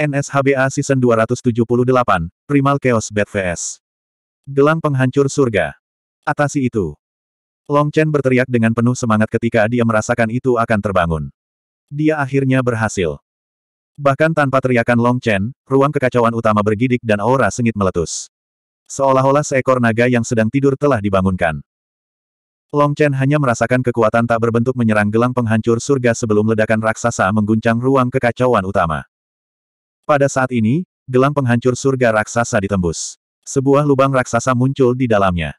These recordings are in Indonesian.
NSHBA Season 278, Primal Chaos Bad VS. Gelang Penghancur Surga. Atasi itu. Long Chen berteriak dengan penuh semangat ketika dia merasakan itu akan terbangun. Dia akhirnya berhasil. Bahkan tanpa teriakan Long Chen, ruang kekacauan utama bergidik dan aura sengit meletus. Seolah-olah seekor naga yang sedang tidur telah dibangunkan. Long Chen hanya merasakan kekuatan tak berbentuk menyerang gelang penghancur surga sebelum ledakan raksasa mengguncang ruang kekacauan utama. Pada saat ini, gelang penghancur surga raksasa ditembus. Sebuah lubang raksasa muncul di dalamnya.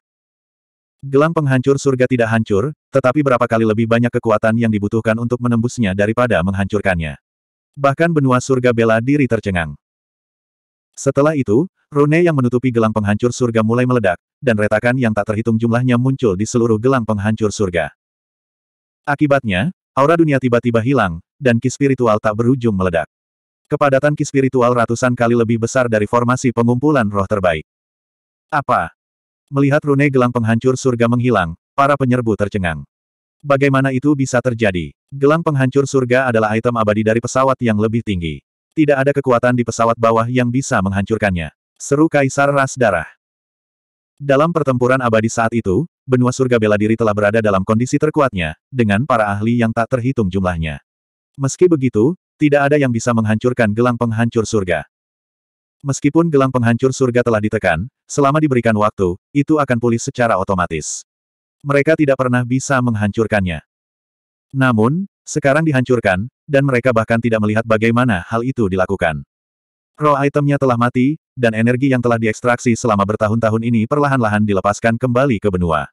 Gelang penghancur surga tidak hancur, tetapi berapa kali lebih banyak kekuatan yang dibutuhkan untuk menembusnya daripada menghancurkannya. Bahkan benua surga bela diri tercengang. Setelah itu, rune yang menutupi gelang penghancur surga mulai meledak, dan retakan yang tak terhitung jumlahnya muncul di seluruh gelang penghancur surga. Akibatnya, aura dunia tiba-tiba hilang, dan ki spiritual tak berujung meledak. Kepadatan ki spiritual ratusan kali lebih besar dari formasi pengumpulan roh terbaik. Apa? Melihat rune gelang penghancur surga menghilang, para penyerbu tercengang. Bagaimana itu bisa terjadi? Gelang penghancur surga adalah item abadi dari pesawat yang lebih tinggi. Tidak ada kekuatan di pesawat bawah yang bisa menghancurkannya. Seru Kaisar Ras Darah. Dalam pertempuran abadi saat itu, benua surga bela diri telah berada dalam kondisi terkuatnya, dengan para ahli yang tak terhitung jumlahnya. Meski begitu, tidak ada yang bisa menghancurkan gelang penghancur surga. Meskipun gelang penghancur surga telah ditekan, selama diberikan waktu, itu akan pulih secara otomatis. Mereka tidak pernah bisa menghancurkannya. Namun, sekarang dihancurkan, dan mereka bahkan tidak melihat bagaimana hal itu dilakukan. Roh itemnya telah mati, dan energi yang telah diekstraksi selama bertahun-tahun ini perlahan-lahan dilepaskan kembali ke benua.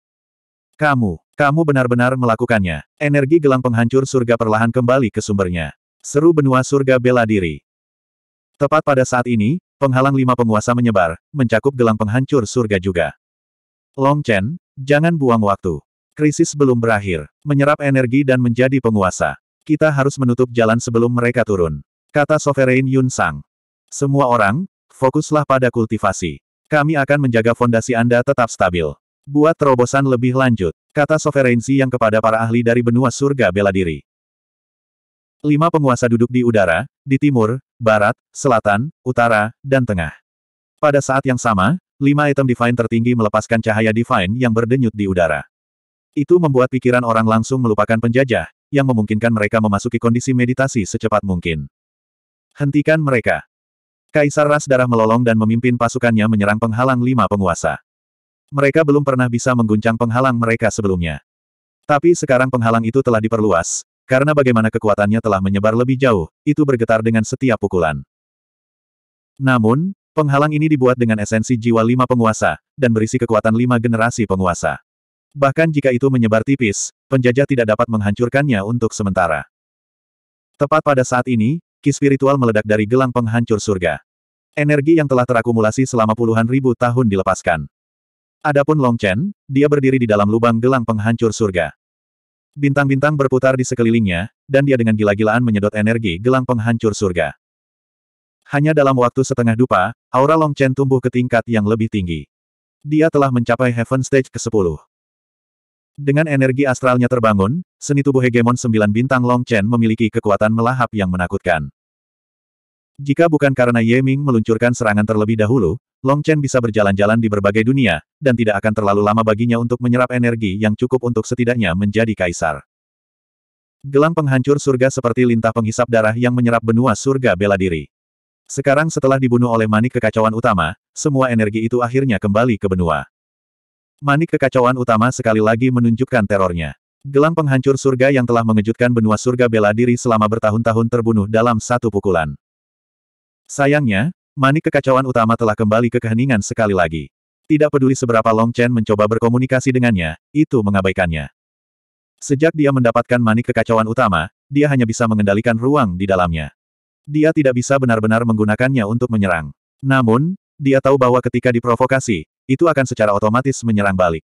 Kamu, kamu benar-benar melakukannya. Energi gelang penghancur surga perlahan kembali ke sumbernya. Seru benua surga bela diri. Tepat pada saat ini, penghalang lima penguasa menyebar, mencakup gelang penghancur surga juga. Long Chen, jangan buang waktu. Krisis belum berakhir. Menyerap energi dan menjadi penguasa. Kita harus menutup jalan sebelum mereka turun. Kata Sovereign Yun Sang. Semua orang, fokuslah pada kultivasi. Kami akan menjaga fondasi Anda tetap stabil. Buat terobosan lebih lanjut, kata Sovereign Si yang kepada para ahli dari benua surga bela diri. Lima penguasa duduk di udara, di timur, barat, selatan, utara, dan tengah. Pada saat yang sama, lima item divine tertinggi melepaskan cahaya divine yang berdenyut di udara. Itu membuat pikiran orang langsung melupakan penjajah, yang memungkinkan mereka memasuki kondisi meditasi secepat mungkin. Hentikan mereka. Kaisar Ras Darah melolong dan memimpin pasukannya menyerang penghalang lima penguasa. Mereka belum pernah bisa mengguncang penghalang mereka sebelumnya. Tapi sekarang penghalang itu telah diperluas, karena bagaimana kekuatannya telah menyebar lebih jauh, itu bergetar dengan setiap pukulan. Namun, penghalang ini dibuat dengan esensi jiwa lima penguasa, dan berisi kekuatan lima generasi penguasa. Bahkan jika itu menyebar tipis, penjajah tidak dapat menghancurkannya untuk sementara. Tepat pada saat ini, ki spiritual meledak dari gelang penghancur surga. Energi yang telah terakumulasi selama puluhan ribu tahun dilepaskan. Adapun Long Chen, dia berdiri di dalam lubang gelang penghancur surga. Bintang-bintang berputar di sekelilingnya, dan dia dengan gila-gilaan menyedot energi gelang penghancur surga. Hanya dalam waktu setengah dupa, aura Long Chen tumbuh ke tingkat yang lebih tinggi. Dia telah mencapai Heaven Stage ke-10. Dengan energi astralnya terbangun, seni tubuh hegemon sembilan bintang Long Chen memiliki kekuatan melahap yang menakutkan. Jika bukan karena Ye Ming meluncurkan serangan terlebih dahulu, Long Chen bisa berjalan-jalan di berbagai dunia, dan tidak akan terlalu lama baginya untuk menyerap energi yang cukup untuk setidaknya menjadi kaisar. Gelang penghancur surga seperti lintah penghisap darah yang menyerap benua surga bela diri. Sekarang setelah dibunuh oleh manik kekacauan utama, semua energi itu akhirnya kembali ke benua. Manik kekacauan utama sekali lagi menunjukkan terornya. Gelang penghancur surga yang telah mengejutkan benua surga bela diri selama bertahun-tahun terbunuh dalam satu pukulan. Sayangnya, manik kekacauan utama telah kembali ke keheningan sekali lagi. Tidak peduli seberapa Long Chen mencoba berkomunikasi dengannya, itu mengabaikannya. Sejak dia mendapatkan manik kekacauan utama, dia hanya bisa mengendalikan ruang di dalamnya. Dia tidak bisa benar-benar menggunakannya untuk menyerang. Namun, dia tahu bahwa ketika diprovokasi, itu akan secara otomatis menyerang balik.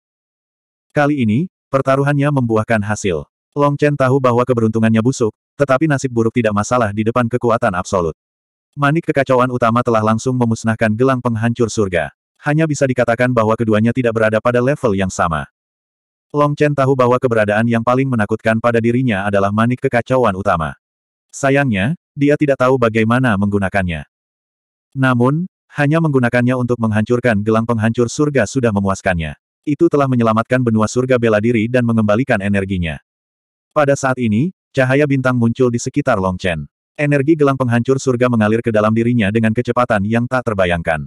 Kali ini, pertaruhannya membuahkan hasil. Long Chen tahu bahwa keberuntungannya busuk, tetapi nasib buruk tidak masalah di depan kekuatan absolut. Manik kekacauan utama telah langsung memusnahkan gelang penghancur surga. Hanya bisa dikatakan bahwa keduanya tidak berada pada level yang sama. Long Chen tahu bahwa keberadaan yang paling menakutkan pada dirinya adalah manik kekacauan utama. Sayangnya, dia tidak tahu bagaimana menggunakannya. Namun, hanya menggunakannya untuk menghancurkan gelang penghancur surga sudah memuaskannya. Itu telah menyelamatkan benua surga bela diri dan mengembalikan energinya. Pada saat ini, cahaya bintang muncul di sekitar Long Chen. Energi gelang penghancur surga mengalir ke dalam dirinya dengan kecepatan yang tak terbayangkan.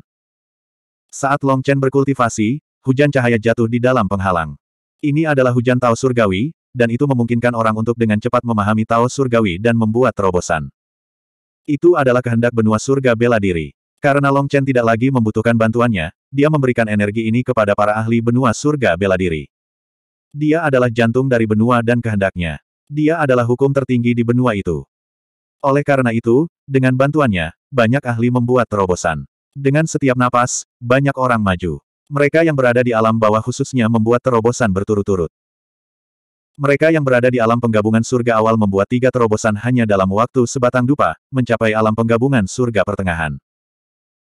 Saat Long Chen berkultivasi, hujan cahaya jatuh di dalam penghalang. Ini adalah hujan Tao Surgawi, dan itu memungkinkan orang untuk dengan cepat memahami Tao Surgawi dan membuat terobosan. Itu adalah kehendak benua surga bela diri. Karena Long Chen tidak lagi membutuhkan bantuannya, dia memberikan energi ini kepada para ahli benua surga bela diri. Dia adalah jantung dari benua dan kehendaknya. Dia adalah hukum tertinggi di benua itu. Oleh karena itu, dengan bantuannya, banyak ahli membuat terobosan. Dengan setiap napas, banyak orang maju. Mereka yang berada di alam bawah khususnya membuat terobosan berturut-turut. Mereka yang berada di alam penggabungan surga awal membuat tiga terobosan hanya dalam waktu sebatang dupa, mencapai alam penggabungan surga pertengahan.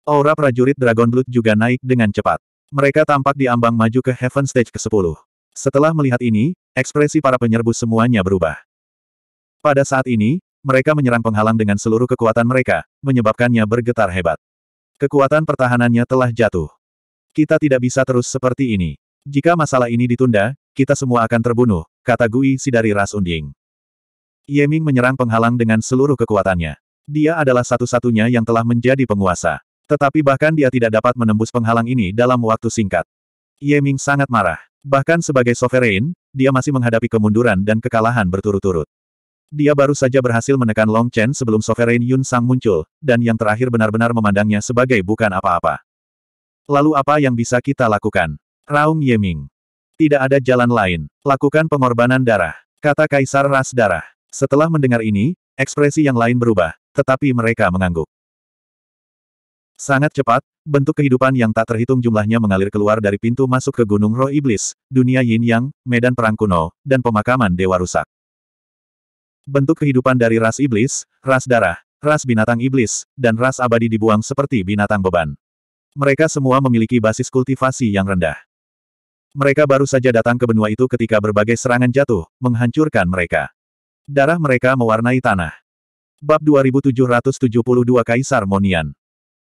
Aura prajurit Dragon Blood juga naik dengan cepat. Mereka tampak di ambang maju ke Heaven Stage ke-10. Setelah melihat ini, ekspresi para penyerbu semuanya berubah. Pada saat ini, mereka menyerang penghalang dengan seluruh kekuatan mereka, menyebabkannya bergetar hebat. Kekuatan pertahanannya telah jatuh. Kita tidak bisa terus seperti ini. Jika masalah ini ditunda, kita semua akan terbunuh, kata Gui Si dari ras unding. Yeming menyerang penghalang dengan seluruh kekuatannya. Dia adalah satu-satunya yang telah menjadi penguasa. Tetapi bahkan dia tidak dapat menembus penghalang ini dalam waktu singkat. Yeming sangat marah. Bahkan sebagai sovereign, dia masih menghadapi kemunduran dan kekalahan berturut-turut. Dia baru saja berhasil menekan Long Chen sebelum Sovereign Yun Sang muncul, dan yang terakhir benar-benar memandangnya sebagai bukan apa-apa. Lalu apa yang bisa kita lakukan? Raung Yeming. Tidak ada jalan lain. Lakukan pengorbanan darah. Kata Kaisar Ras Darah. Setelah mendengar ini, ekspresi yang lain berubah, tetapi mereka mengangguk. Sangat cepat, bentuk kehidupan yang tak terhitung jumlahnya mengalir keluar dari pintu masuk ke Gunung Roh Iblis, dunia Yin Yang, medan perang kuno, dan pemakaman Dewa Rusak. Bentuk kehidupan dari ras iblis, ras darah, ras binatang iblis, dan ras abadi dibuang seperti binatang beban. Mereka semua memiliki basis kultivasi yang rendah. Mereka baru saja datang ke benua itu ketika berbagai serangan jatuh, menghancurkan mereka. Darah mereka mewarnai tanah. Bab 2772 Kaisar Monian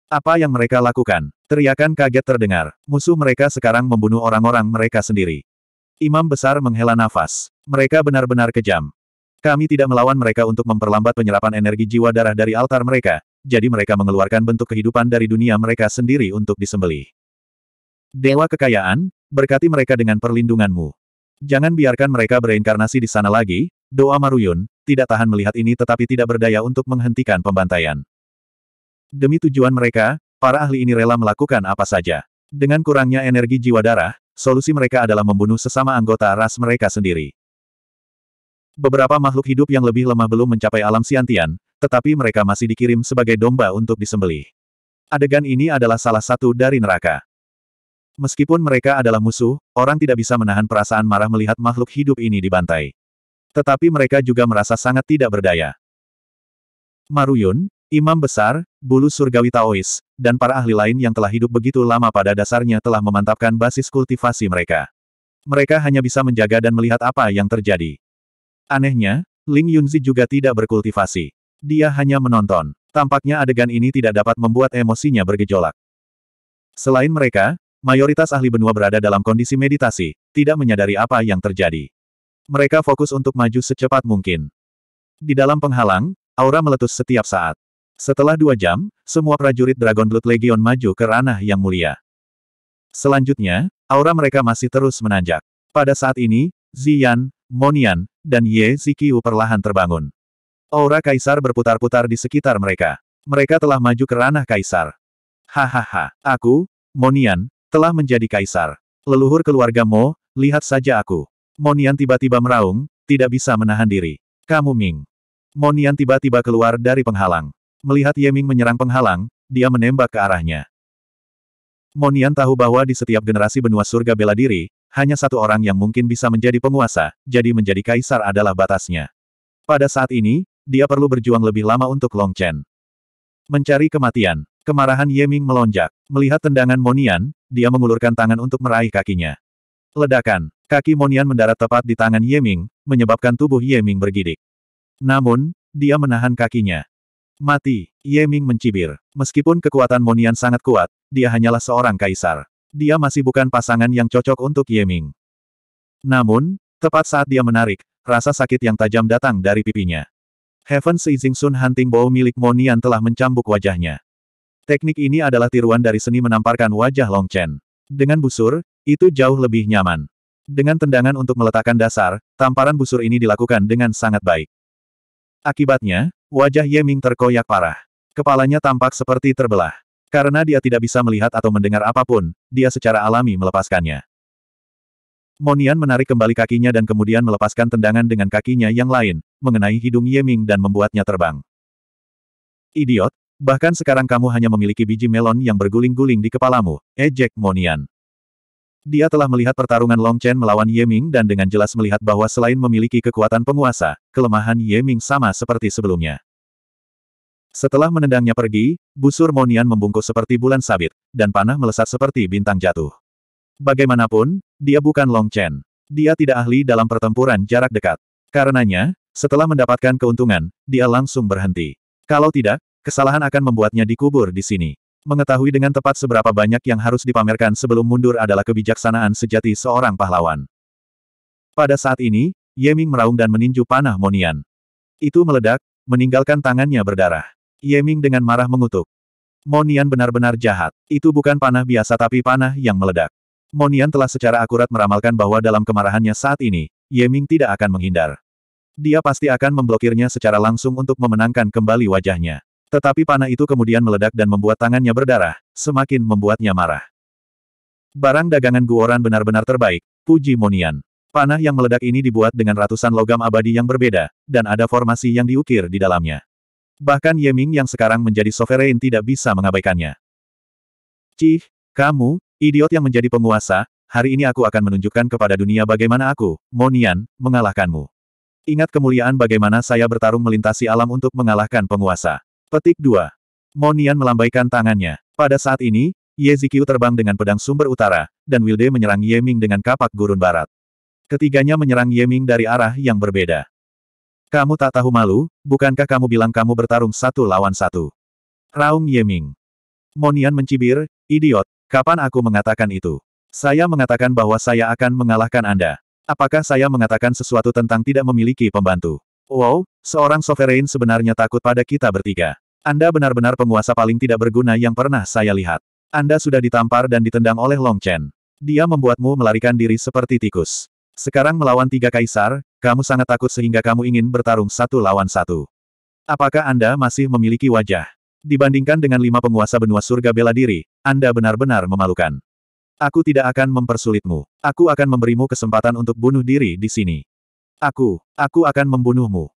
apa yang mereka lakukan? Teriakan kaget terdengar. Musuh mereka sekarang membunuh orang-orang mereka sendiri. Imam besar menghela nafas. Mereka benar-benar kejam. Kami tidak melawan mereka untuk memperlambat penyerapan energi jiwa darah dari altar mereka, jadi mereka mengeluarkan bentuk kehidupan dari dunia mereka sendiri untuk disembeli. Dewa kekayaan, berkati mereka dengan perlindunganmu. Jangan biarkan mereka bereinkarnasi di sana lagi, doa Maruyun, tidak tahan melihat ini tetapi tidak berdaya untuk menghentikan pembantaian. Demi tujuan mereka, para ahli ini rela melakukan apa saja. Dengan kurangnya energi jiwa darah, solusi mereka adalah membunuh sesama anggota ras mereka sendiri. Beberapa makhluk hidup yang lebih lemah belum mencapai alam siantian, tetapi mereka masih dikirim sebagai domba untuk disembelih. Adegan ini adalah salah satu dari neraka. Meskipun mereka adalah musuh, orang tidak bisa menahan perasaan marah melihat makhluk hidup ini dibantai. Tetapi mereka juga merasa sangat tidak berdaya. Maruyun, Imam Besar, Bulu Surgawi Taois, dan para ahli lain yang telah hidup begitu lama pada dasarnya telah memantapkan basis kultivasi mereka. Mereka hanya bisa menjaga dan melihat apa yang terjadi. Anehnya, Ling Yunzi juga tidak berkultivasi. Dia hanya menonton. Tampaknya adegan ini tidak dapat membuat emosinya bergejolak. Selain mereka, mayoritas ahli benua berada dalam kondisi meditasi, tidak menyadari apa yang terjadi. Mereka fokus untuk maju secepat mungkin. Di dalam penghalang, aura meletus setiap saat. Setelah dua jam, semua prajurit Dragon Blood Legion maju ke ranah yang mulia. Selanjutnya, aura mereka masih terus menanjak. Pada saat ini, Zian, Monian, dan Ye Zikiu perlahan terbangun. Aura kaisar berputar-putar di sekitar mereka. Mereka telah maju ke ranah kaisar. Hahaha, aku, Monian, telah menjadi kaisar. Leluhur keluarga Mo, lihat saja aku. Monian tiba-tiba meraung, tidak bisa menahan diri. Kamu Ming. Monian tiba-tiba keluar dari penghalang. Melihat Ye Ming menyerang penghalang, dia menembak ke arahnya. Monian tahu bahwa di setiap generasi benua surga bela diri, hanya satu orang yang mungkin bisa menjadi penguasa, jadi menjadi kaisar adalah batasnya. Pada saat ini, dia perlu berjuang lebih lama untuk Long Chen. Mencari kematian, kemarahan Yeming melonjak. Melihat tendangan Monian, dia mengulurkan tangan untuk meraih kakinya. Ledakan, kaki Monian mendarat tepat di tangan Yeming, menyebabkan tubuh Yeming bergidik. Namun, dia menahan kakinya. Mati, Yeming mencibir. Meskipun kekuatan Monian sangat kuat, dia hanyalah seorang kaisar. Dia masih bukan pasangan yang cocok untuk Yeming. Namun, tepat saat dia menarik, rasa sakit yang tajam datang dari pipinya. Heaven Seizing Sun Hunting Bow milik Monian telah mencambuk wajahnya. Teknik ini adalah tiruan dari seni menamparkan wajah Long Chen. Dengan busur, itu jauh lebih nyaman. Dengan tendangan untuk meletakkan dasar, tamparan busur ini dilakukan dengan sangat baik. Akibatnya, wajah Yeming terkoyak parah. Kepalanya tampak seperti terbelah. Karena dia tidak bisa melihat atau mendengar apapun, dia secara alami melepaskannya. Monian menarik kembali kakinya dan kemudian melepaskan tendangan dengan kakinya yang lain, mengenai hidung Yeming dan membuatnya terbang. Idiot, bahkan sekarang kamu hanya memiliki biji melon yang berguling-guling di kepalamu, ejek Monian. Dia telah melihat pertarungan Long Chen melawan Yeming dan dengan jelas melihat bahwa selain memiliki kekuatan penguasa, kelemahan Yeming sama seperti sebelumnya. Setelah menendangnya pergi, busur Monian membungkuk seperti bulan sabit, dan panah melesat seperti bintang jatuh. Bagaimanapun, dia bukan Long Chen. Dia tidak ahli dalam pertempuran jarak dekat. Karenanya, setelah mendapatkan keuntungan, dia langsung berhenti. Kalau tidak, kesalahan akan membuatnya dikubur di sini. Mengetahui dengan tepat seberapa banyak yang harus dipamerkan sebelum mundur adalah kebijaksanaan sejati seorang pahlawan. Pada saat ini, Yeming meraung dan meninju panah Monian. Itu meledak, meninggalkan tangannya berdarah. Yeming dengan marah mengutuk. Monian benar-benar jahat. Itu bukan panah biasa tapi panah yang meledak. Monian telah secara akurat meramalkan bahwa dalam kemarahannya saat ini, Yeming tidak akan menghindar. Dia pasti akan memblokirnya secara langsung untuk memenangkan kembali wajahnya. Tetapi panah itu kemudian meledak dan membuat tangannya berdarah, semakin membuatnya marah. Barang dagangan Guoran benar-benar terbaik, puji Monian. Panah yang meledak ini dibuat dengan ratusan logam abadi yang berbeda, dan ada formasi yang diukir di dalamnya. Bahkan Yeming yang sekarang menjadi sovereign tidak bisa mengabaikannya. Cih, kamu, idiot yang menjadi penguasa, hari ini aku akan menunjukkan kepada dunia bagaimana aku, Monian, mengalahkanmu. Ingat kemuliaan bagaimana saya bertarung melintasi alam untuk mengalahkan penguasa. Petik 2. Monian melambaikan tangannya. Pada saat ini, Ye Zikyu terbang dengan pedang sumber utara, dan Wilde menyerang Ye Ming dengan kapak gurun barat. Ketiganya menyerang Ye Ming dari arah yang berbeda. Kamu tak tahu malu, bukankah kamu bilang kamu bertarung satu lawan satu? Raung Yeming. Monian mencibir, idiot, kapan aku mengatakan itu? Saya mengatakan bahwa saya akan mengalahkan Anda. Apakah saya mengatakan sesuatu tentang tidak memiliki pembantu? Wow, seorang sovereign sebenarnya takut pada kita bertiga. Anda benar-benar penguasa paling tidak berguna yang pernah saya lihat. Anda sudah ditampar dan ditendang oleh Long Chen. Dia membuatmu melarikan diri seperti tikus. Sekarang melawan tiga kaisar, kamu sangat takut sehingga kamu ingin bertarung satu lawan satu. Apakah Anda masih memiliki wajah? Dibandingkan dengan lima penguasa benua surga bela diri, Anda benar-benar memalukan. Aku tidak akan mempersulitmu. Aku akan memberimu kesempatan untuk bunuh diri di sini. Aku, aku akan membunuhmu.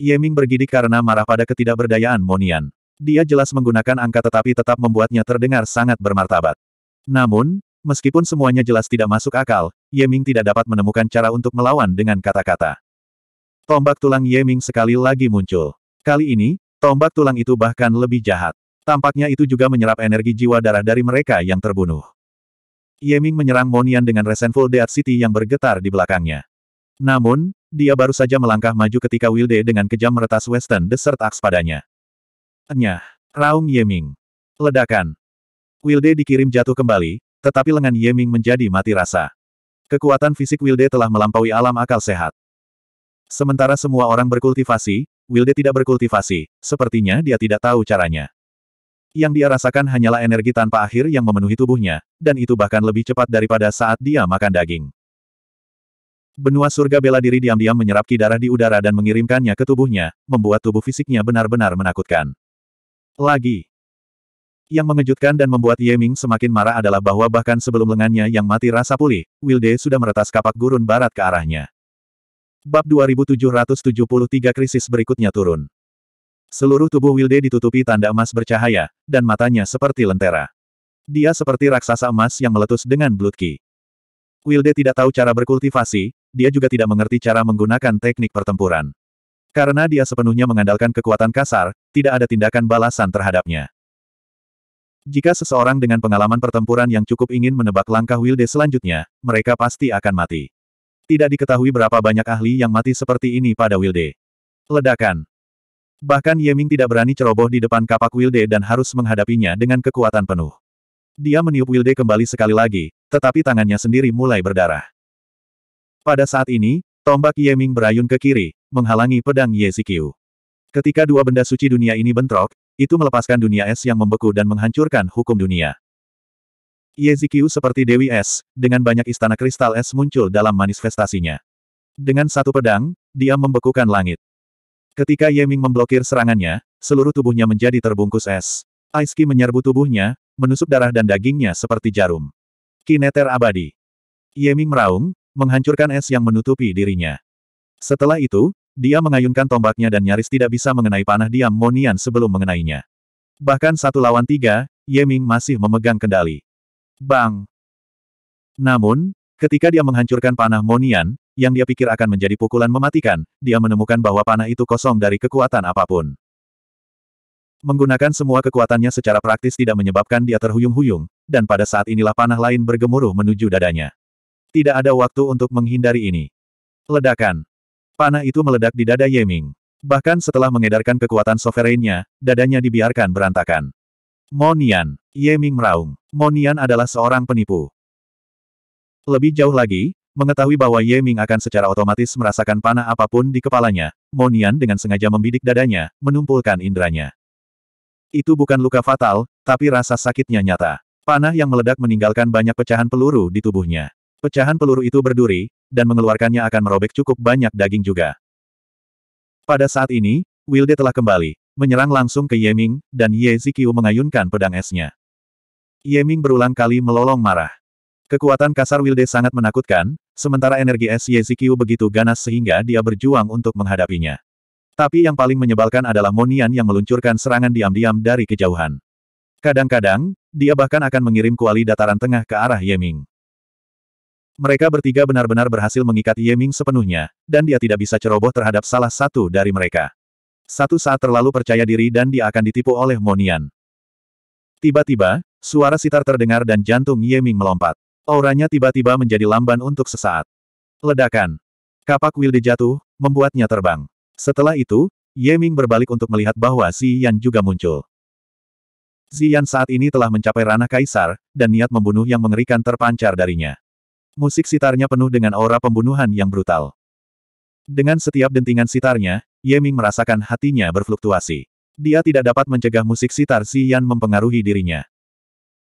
Yeming bergidik karena marah pada ketidakberdayaan Monian. Dia jelas menggunakan angka tetapi tetap membuatnya terdengar sangat bermartabat. Namun, Meskipun semuanya jelas tidak masuk akal, Ye Ming tidak dapat menemukan cara untuk melawan dengan kata-kata. Tombak tulang Ye Ming sekali lagi muncul. Kali ini, tombak tulang itu bahkan lebih jahat. Tampaknya itu juga menyerap energi jiwa darah dari mereka yang terbunuh. Ye Ming menyerang Monian dengan Resentful Death City yang bergetar di belakangnya. Namun, dia baru saja melangkah maju ketika Wilde dengan kejam meretas Western Desert Axe padanya. Enyah! Raung Ye Ming. Ledakan. Wilde dikirim jatuh kembali, tetapi lengan Yeming menjadi mati rasa. Kekuatan fisik Wilde telah melampaui alam akal sehat. Sementara semua orang berkultivasi, Wilde tidak berkultivasi, sepertinya dia tidak tahu caranya. Yang dia rasakan hanyalah energi tanpa akhir yang memenuhi tubuhnya, dan itu bahkan lebih cepat daripada saat dia makan daging. Benua surga bela diri diam-diam menyerap ki darah di udara dan mengirimkannya ke tubuhnya, membuat tubuh fisiknya benar-benar menakutkan. Lagi, yang mengejutkan dan membuat Ye Ming semakin marah adalah bahwa bahkan sebelum lengannya yang mati rasa pulih, Wilde sudah meretas kapak gurun barat ke arahnya. Bab 2773 krisis berikutnya turun. Seluruh tubuh Wilde ditutupi tanda emas bercahaya, dan matanya seperti lentera. Dia seperti raksasa emas yang meletus dengan blutki. Wilde tidak tahu cara berkultivasi, dia juga tidak mengerti cara menggunakan teknik pertempuran. Karena dia sepenuhnya mengandalkan kekuatan kasar, tidak ada tindakan balasan terhadapnya. Jika seseorang dengan pengalaman pertempuran yang cukup ingin menebak langkah Wilde selanjutnya, mereka pasti akan mati. Tidak diketahui berapa banyak ahli yang mati seperti ini pada Wilde. Ledakan. Bahkan Yeming tidak berani ceroboh di depan kapak Wilde dan harus menghadapinya dengan kekuatan penuh. Dia meniup Wilde kembali sekali lagi, tetapi tangannya sendiri mulai berdarah. Pada saat ini, tombak Yeming berayun ke kiri, menghalangi pedang Ye Zikyu. Ketika dua benda suci dunia ini bentrok, itu melepaskan dunia es yang membeku dan menghancurkan hukum dunia. Yezikiu seperti Dewi Es, dengan banyak istana kristal es muncul dalam manifestasinya. Dengan satu pedang, dia membekukan langit. Ketika Yeming memblokir serangannya, seluruh tubuhnya menjadi terbungkus es. Aiski menyerbu tubuhnya, menusuk darah dan dagingnya seperti jarum. Kineter abadi. Yeming meraung, menghancurkan es yang menutupi dirinya. Setelah itu, dia mengayunkan tombaknya dan nyaris tidak bisa mengenai panah diam Monian sebelum mengenainya. Bahkan satu lawan tiga, Yeming masih memegang kendali. Bang! Namun, ketika dia menghancurkan panah Monian, yang dia pikir akan menjadi pukulan mematikan, dia menemukan bahwa panah itu kosong dari kekuatan apapun. Menggunakan semua kekuatannya secara praktis tidak menyebabkan dia terhuyung-huyung, dan pada saat inilah panah lain bergemuruh menuju dadanya. Tidak ada waktu untuk menghindari ini. Ledakan. Panah itu meledak di dada Yeming. Bahkan setelah mengedarkan kekuatan sovereignnya, dadanya dibiarkan berantakan. Monian, Yeming meraung. Monian adalah seorang penipu. Lebih jauh lagi, mengetahui bahwa Yeming akan secara otomatis merasakan panah apapun di kepalanya, Monian dengan sengaja membidik dadanya, menumpulkan inderanya. Itu bukan luka fatal, tapi rasa sakitnya nyata. Panah yang meledak meninggalkan banyak pecahan peluru di tubuhnya. Pecahan peluru itu berduri, dan mengeluarkannya akan merobek cukup banyak daging juga. Pada saat ini, Wilde telah kembali, menyerang langsung ke Yeming, dan Ye Zikiu mengayunkan pedang esnya. Yeming berulang kali melolong marah. Kekuatan kasar Wilde sangat menakutkan, sementara energi es Ye Zikiu begitu ganas sehingga dia berjuang untuk menghadapinya. Tapi yang paling menyebalkan adalah Monian yang meluncurkan serangan diam-diam dari kejauhan. Kadang-kadang, dia bahkan akan mengirim kuali dataran tengah ke arah Yeming. Mereka bertiga benar-benar berhasil mengikat Ye Ming sepenuhnya, dan dia tidak bisa ceroboh terhadap salah satu dari mereka. Satu saat terlalu percaya diri dan dia akan ditipu oleh Monian. Tiba-tiba, suara sitar terdengar dan jantung Ye Ming melompat. Auranya tiba-tiba menjadi lamban untuk sesaat. Ledakan. Kapak Wilde jatuh, membuatnya terbang. Setelah itu, Ye Ming berbalik untuk melihat bahwa Yan juga muncul. Ziyan saat ini telah mencapai ranah kaisar, dan niat membunuh yang mengerikan terpancar darinya. Musik sitarnya penuh dengan aura pembunuhan yang brutal. Dengan setiap dentingan sitarnya, Ye Ming merasakan hatinya berfluktuasi. Dia tidak dapat mencegah musik sitar Yan mempengaruhi dirinya.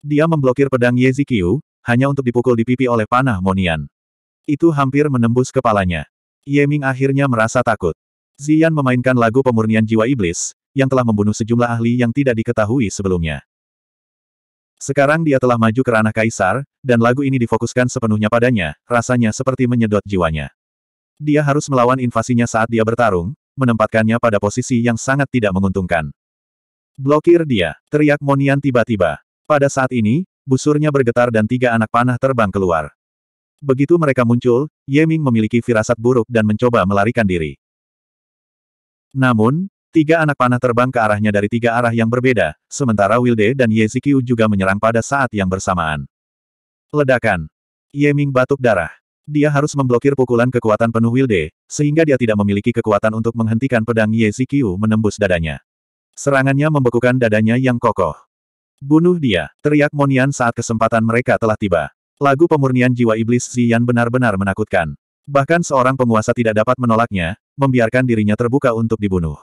Dia memblokir pedang Ye Zikiu, hanya untuk dipukul di pipi oleh panah Monian. Itu hampir menembus kepalanya. Ye Ming akhirnya merasa takut. Yan memainkan lagu pemurnian jiwa iblis, yang telah membunuh sejumlah ahli yang tidak diketahui sebelumnya. Sekarang dia telah maju ke ranah kaisar, dan lagu ini difokuskan sepenuhnya padanya, rasanya seperti menyedot jiwanya. Dia harus melawan invasinya saat dia bertarung, menempatkannya pada posisi yang sangat tidak menguntungkan. Blokir dia, teriak Monian tiba-tiba. Pada saat ini, busurnya bergetar dan tiga anak panah terbang keluar. Begitu mereka muncul, Yeming memiliki firasat buruk dan mencoba melarikan diri. Namun, Tiga anak panah terbang ke arahnya dari tiga arah yang berbeda, sementara Wilde dan Ye Yezikyu juga menyerang pada saat yang bersamaan. Ledakan. Ye Ming batuk darah. Dia harus memblokir pukulan kekuatan penuh Wilde, sehingga dia tidak memiliki kekuatan untuk menghentikan pedang Ye Yezikyu menembus dadanya. Serangannya membekukan dadanya yang kokoh. Bunuh dia, teriak Monian saat kesempatan mereka telah tiba. Lagu pemurnian jiwa iblis Zian benar-benar menakutkan. Bahkan seorang penguasa tidak dapat menolaknya, membiarkan dirinya terbuka untuk dibunuh.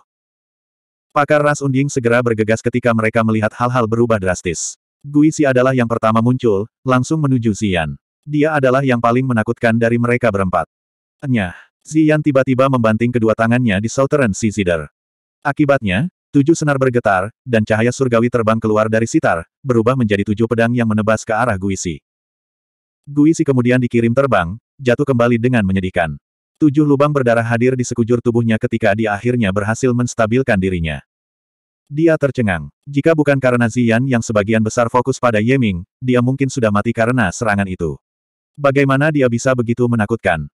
Pakar ras unding segera bergegas ketika mereka melihat hal-hal berubah drastis. Guisi adalah yang pertama muncul, langsung menuju Xian. Dia adalah yang paling menakutkan dari mereka berempat. Enyah, Xian tiba-tiba membanting kedua tangannya di Southern Sea Cedar. Akibatnya, tujuh senar bergetar, dan cahaya surgawi terbang keluar dari sitar, berubah menjadi tujuh pedang yang menebas ke arah Guisi. Guisi kemudian dikirim terbang, jatuh kembali dengan menyedihkan. Tujuh lubang berdarah hadir di sekujur tubuhnya ketika dia akhirnya berhasil menstabilkan dirinya. Dia tercengang. Jika bukan karena Zian yang sebagian besar fokus pada Yeming, dia mungkin sudah mati karena serangan itu. Bagaimana dia bisa begitu menakutkan?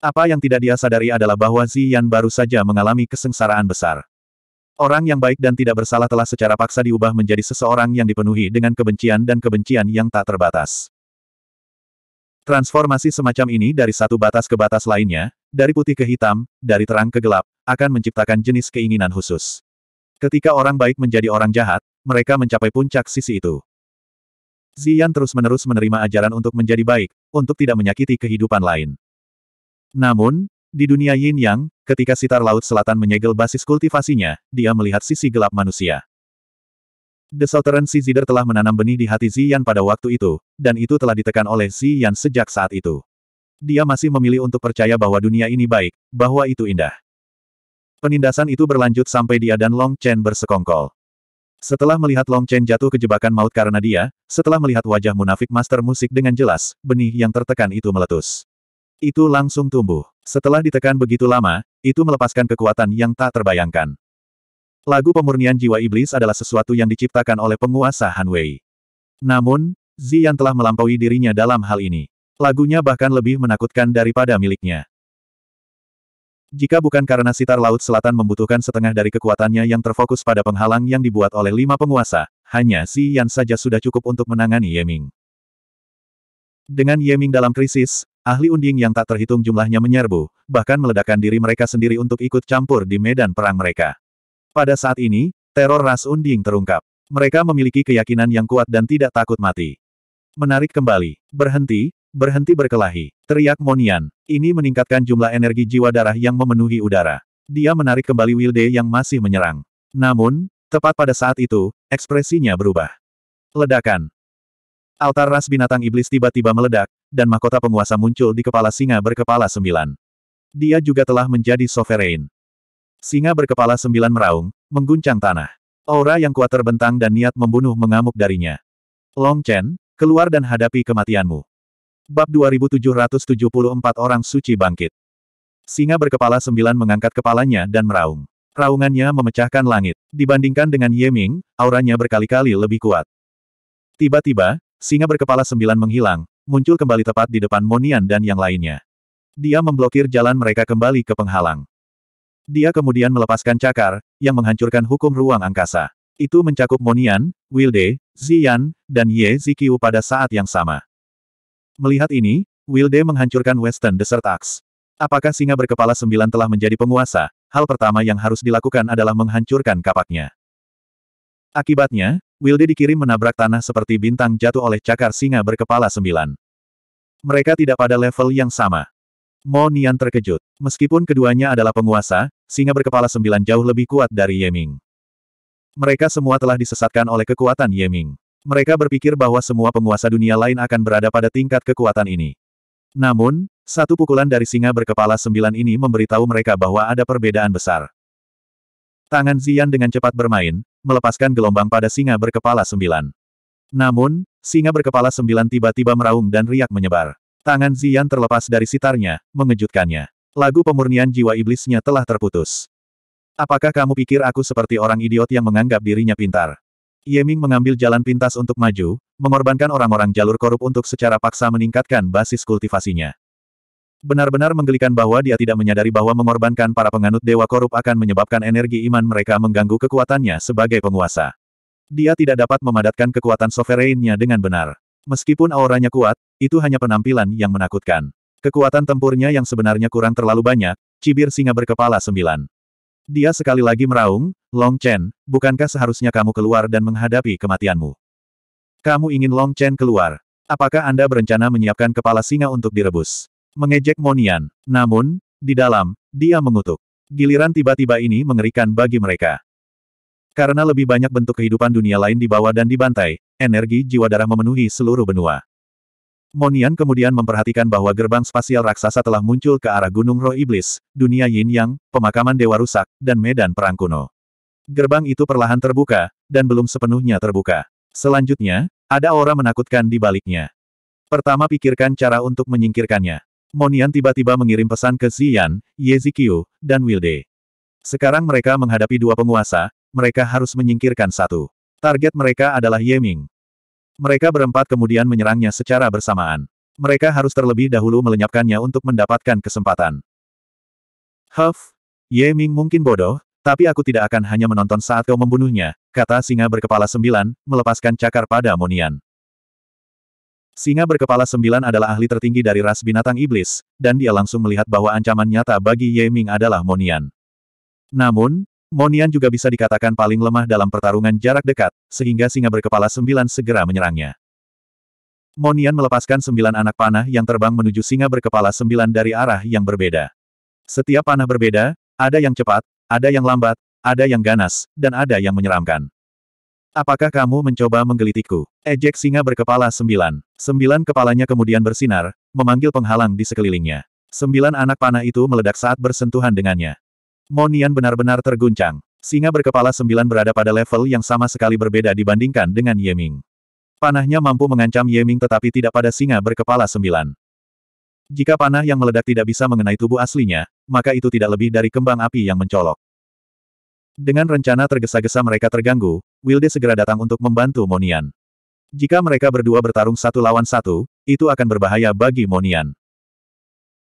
Apa yang tidak dia sadari adalah bahwa Zian baru saja mengalami kesengsaraan besar. Orang yang baik dan tidak bersalah telah secara paksa diubah menjadi seseorang yang dipenuhi dengan kebencian dan kebencian yang tak terbatas. Transformasi semacam ini dari satu batas ke batas lainnya, dari putih ke hitam, dari terang ke gelap, akan menciptakan jenis keinginan khusus. Ketika orang baik menjadi orang jahat, mereka mencapai puncak sisi itu. Zian terus-menerus menerima ajaran untuk menjadi baik, untuk tidak menyakiti kehidupan lain. Namun, di dunia yin yang, ketika sitar laut selatan menyegel basis kultivasinya, dia melihat sisi gelap manusia. The Southern Sea Zider telah menanam benih di hati Zian pada waktu itu, dan itu telah ditekan oleh Zian sejak saat itu. Dia masih memilih untuk percaya bahwa dunia ini baik, bahwa itu indah. Penindasan itu berlanjut sampai dia dan Long Chen bersekongkol. Setelah melihat Long Chen jatuh ke jebakan maut karena dia, setelah melihat wajah munafik master musik dengan jelas, benih yang tertekan itu meletus. Itu langsung tumbuh. Setelah ditekan begitu lama, itu melepaskan kekuatan yang tak terbayangkan. Lagu pemurnian jiwa iblis adalah sesuatu yang diciptakan oleh penguasa Han Wei. Namun, Ziyan telah melampaui dirinya dalam hal ini. Lagunya bahkan lebih menakutkan daripada miliknya. Jika bukan karena sitar Laut Selatan membutuhkan setengah dari kekuatannya yang terfokus pada penghalang yang dibuat oleh lima penguasa, hanya Si Yan saja sudah cukup untuk menangani Yeming. Dengan Yeming dalam krisis, ahli unding yang tak terhitung jumlahnya menyerbu, bahkan meledakkan diri mereka sendiri untuk ikut campur di medan perang mereka. Pada saat ini, teror ras unding terungkap. Mereka memiliki keyakinan yang kuat dan tidak takut mati. Menarik kembali. Berhenti, berhenti berkelahi. Teriak Monian. Ini meningkatkan jumlah energi jiwa darah yang memenuhi udara. Dia menarik kembali Wilde yang masih menyerang. Namun, tepat pada saat itu, ekspresinya berubah. Ledakan. Altar ras binatang iblis tiba-tiba meledak, dan mahkota penguasa muncul di kepala singa berkepala sembilan. Dia juga telah menjadi sovereign. Singa berkepala sembilan meraung, mengguncang tanah. Aura yang kuat terbentang dan niat membunuh mengamuk darinya. Long Chen, keluar dan hadapi kematianmu. Bab 2774 Orang Suci Bangkit Singa berkepala sembilan mengangkat kepalanya dan meraung. Raungannya memecahkan langit. Dibandingkan dengan Yeming, auranya berkali-kali lebih kuat. Tiba-tiba, singa berkepala sembilan menghilang, muncul kembali tepat di depan Monian dan yang lainnya. Dia memblokir jalan mereka kembali ke penghalang. Dia kemudian melepaskan cakar, yang menghancurkan hukum ruang angkasa. Itu mencakup Monian, Wilde, Zian, dan Ye Zikiu pada saat yang sama. Melihat ini, Wilde menghancurkan Western Desert Axe. Apakah singa berkepala sembilan telah menjadi penguasa? Hal pertama yang harus dilakukan adalah menghancurkan kapaknya. Akibatnya, Wilde dikirim menabrak tanah seperti bintang jatuh oleh cakar singa berkepala sembilan. Mereka tidak pada level yang sama. Mo Nian terkejut. Meskipun keduanya adalah penguasa, singa berkepala sembilan jauh lebih kuat dari Yeming. Mereka semua telah disesatkan oleh kekuatan Yeming. Mereka berpikir bahwa semua penguasa dunia lain akan berada pada tingkat kekuatan ini. Namun, satu pukulan dari singa berkepala sembilan ini memberitahu mereka bahwa ada perbedaan besar. Tangan Zian dengan cepat bermain, melepaskan gelombang pada singa berkepala sembilan. Namun, singa berkepala sembilan tiba-tiba meraung dan riak menyebar. Tangan Zian terlepas dari sitarnya, mengejutkannya. Lagu pemurnian jiwa iblisnya telah terputus. Apakah kamu pikir aku seperti orang idiot yang menganggap dirinya pintar? Yeming mengambil jalan pintas untuk maju, mengorbankan orang-orang jalur korup untuk secara paksa meningkatkan basis kultivasinya. Benar-benar menggelikan bahwa dia tidak menyadari bahwa mengorbankan para penganut dewa korup akan menyebabkan energi iman mereka mengganggu kekuatannya sebagai penguasa. Dia tidak dapat memadatkan kekuatan soverainya dengan benar. Meskipun auranya kuat, itu hanya penampilan yang menakutkan. Kekuatan tempurnya yang sebenarnya kurang terlalu banyak, cibir singa berkepala sembilan. Dia sekali lagi meraung, Long Chen, bukankah seharusnya kamu keluar dan menghadapi kematianmu? Kamu ingin Long Chen keluar. Apakah Anda berencana menyiapkan kepala singa untuk direbus? Mengejek Monian. Namun, di dalam, dia mengutuk. Giliran tiba-tiba ini mengerikan bagi mereka. Karena lebih banyak bentuk kehidupan dunia lain di bawah dan dibantai, energi jiwa darah memenuhi seluruh benua. Monian kemudian memperhatikan bahwa gerbang spasial raksasa telah muncul ke arah Gunung Roh Iblis, dunia Yin Yang, pemakaman Dewa Rusak, dan medan perang kuno. Gerbang itu perlahan terbuka, dan belum sepenuhnya terbuka. Selanjutnya, ada aura menakutkan di baliknya. Pertama pikirkan cara untuk menyingkirkannya. Monian tiba-tiba mengirim pesan ke Xian, Ye dan Wilde. Sekarang mereka menghadapi dua penguasa, mereka harus menyingkirkan satu. Target mereka adalah Ye Ming. Mereka berempat kemudian menyerangnya secara bersamaan. Mereka harus terlebih dahulu melenyapkannya untuk mendapatkan kesempatan. Huff, Ye Ming mungkin bodoh, tapi aku tidak akan hanya menonton saat kau membunuhnya, kata singa berkepala sembilan, melepaskan cakar pada Monian. Singa berkepala sembilan adalah ahli tertinggi dari ras binatang iblis, dan dia langsung melihat bahwa ancaman nyata bagi Ye Ming adalah Monian. Namun, Monian juga bisa dikatakan paling lemah dalam pertarungan jarak dekat, sehingga singa berkepala sembilan segera menyerangnya. Monian melepaskan sembilan anak panah yang terbang menuju singa berkepala sembilan dari arah yang berbeda. Setiap panah berbeda, ada yang cepat, ada yang lambat, ada yang ganas, dan ada yang menyeramkan. Apakah kamu mencoba menggelitikku? Ejek singa berkepala sembilan. Sembilan kepalanya kemudian bersinar, memanggil penghalang di sekelilingnya. Sembilan anak panah itu meledak saat bersentuhan dengannya. Monian benar-benar terguncang. Singa berkepala sembilan berada pada level yang sama sekali berbeda dibandingkan dengan Yeming. Panahnya mampu mengancam Yeming tetapi tidak pada singa berkepala sembilan. Jika panah yang meledak tidak bisa mengenai tubuh aslinya, maka itu tidak lebih dari kembang api yang mencolok. Dengan rencana tergesa-gesa mereka terganggu, Wilde segera datang untuk membantu Monian. Jika mereka berdua bertarung satu lawan satu, itu akan berbahaya bagi Monian.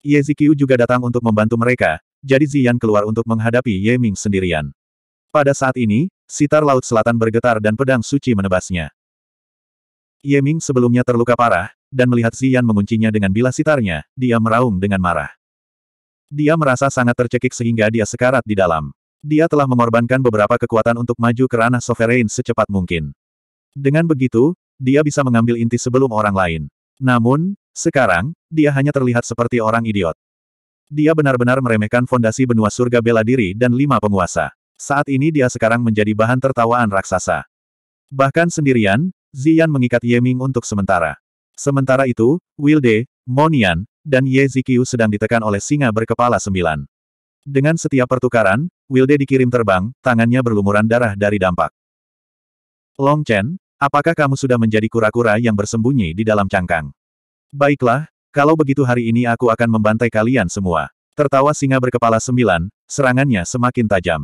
Yezikiu juga datang untuk membantu mereka, jadi Zian keluar untuk menghadapi Ye Ming sendirian. Pada saat ini, sitar Laut Selatan bergetar dan pedang suci menebasnya. Ye Ming sebelumnya terluka parah, dan melihat Zian menguncinya dengan bilah sitarnya, dia meraung dengan marah. Dia merasa sangat tercekik sehingga dia sekarat di dalam. Dia telah mengorbankan beberapa kekuatan untuk maju ke ranah sovereign secepat mungkin. Dengan begitu, dia bisa mengambil inti sebelum orang lain. Namun, sekarang, dia hanya terlihat seperti orang idiot. Dia benar-benar meremehkan fondasi benua surga bela diri dan lima penguasa. Saat ini dia sekarang menjadi bahan tertawaan raksasa. Bahkan sendirian, Zian mengikat Ye Ming untuk sementara. Sementara itu, Wilde, Monian, dan Ye Zikyu sedang ditekan oleh singa berkepala sembilan. Dengan setiap pertukaran, Wilde dikirim terbang, tangannya berlumuran darah dari dampak. Long Chen, apakah kamu sudah menjadi kura-kura yang bersembunyi di dalam cangkang? Baiklah, kalau begitu hari ini aku akan membantai kalian semua. Tertawa singa berkepala sembilan, serangannya semakin tajam.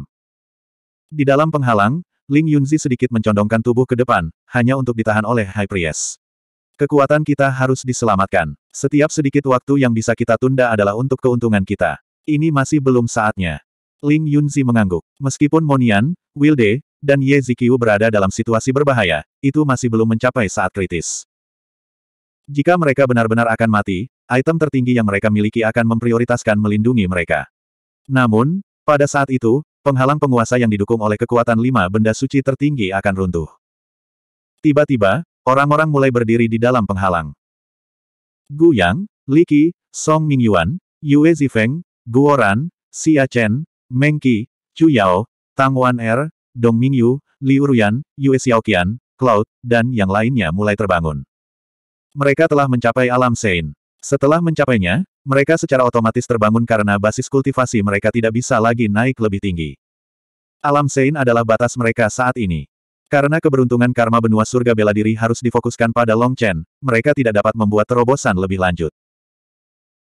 Di dalam penghalang, Ling Yunzi sedikit mencondongkan tubuh ke depan, hanya untuk ditahan oleh High Priest. Kekuatan kita harus diselamatkan. Setiap sedikit waktu yang bisa kita tunda adalah untuk keuntungan kita. Ini masih belum saatnya. Ling Yunzi mengangguk. Meskipun Monian, Wilde, dan Ye Zikiu berada dalam situasi berbahaya, itu masih belum mencapai saat kritis. Jika mereka benar-benar akan mati, item tertinggi yang mereka miliki akan memprioritaskan melindungi mereka. Namun, pada saat itu, penghalang penguasa yang didukung oleh kekuatan lima benda suci tertinggi akan runtuh. Tiba-tiba, orang-orang mulai berdiri di dalam penghalang. Gu Yang, Li Qi, Song Mingyuan, Yue Zifeng, Guoran, Xia Chen, Meng Qi, Chu Yao, Tang Wan Er, Dong Mingyu, Liu Ruyan, Yue Xiaoqian, Cloud, dan yang lainnya mulai terbangun. Mereka telah mencapai alam Sein. Setelah mencapainya, mereka secara otomatis terbangun karena basis kultivasi mereka tidak bisa lagi naik lebih tinggi. Alam Sein adalah batas mereka saat ini. Karena keberuntungan karma benua surga bela diri harus difokuskan pada Long Chen, mereka tidak dapat membuat terobosan lebih lanjut.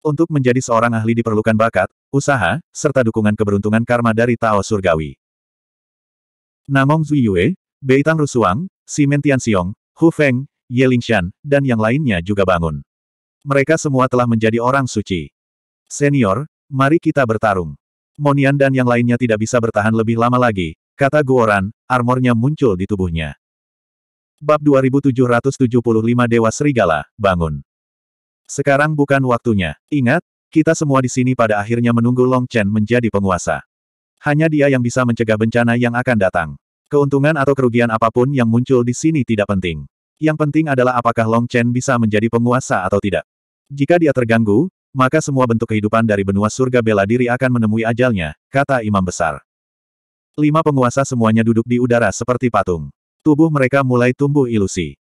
Untuk menjadi seorang ahli diperlukan bakat, usaha, serta dukungan keberuntungan karma dari Tao Surgawi. Namong Zuyue, Beitang Rusuang, Simen Tianxiong, Hu Feng, Ye Lingshan, dan yang lainnya juga bangun. Mereka semua telah menjadi orang suci. Senior, mari kita bertarung. Monian dan yang lainnya tidak bisa bertahan lebih lama lagi, kata Guoran, armornya muncul di tubuhnya. Bab 2775 Dewa Serigala, bangun. Sekarang bukan waktunya. Ingat, kita semua di sini pada akhirnya menunggu Long Chen menjadi penguasa. Hanya dia yang bisa mencegah bencana yang akan datang. Keuntungan atau kerugian apapun yang muncul di sini tidak penting. Yang penting adalah apakah Long Chen bisa menjadi penguasa atau tidak. Jika dia terganggu, maka semua bentuk kehidupan dari benua surga bela diri akan menemui ajalnya, kata Imam Besar. Lima penguasa semuanya duduk di udara seperti patung. Tubuh mereka mulai tumbuh ilusi.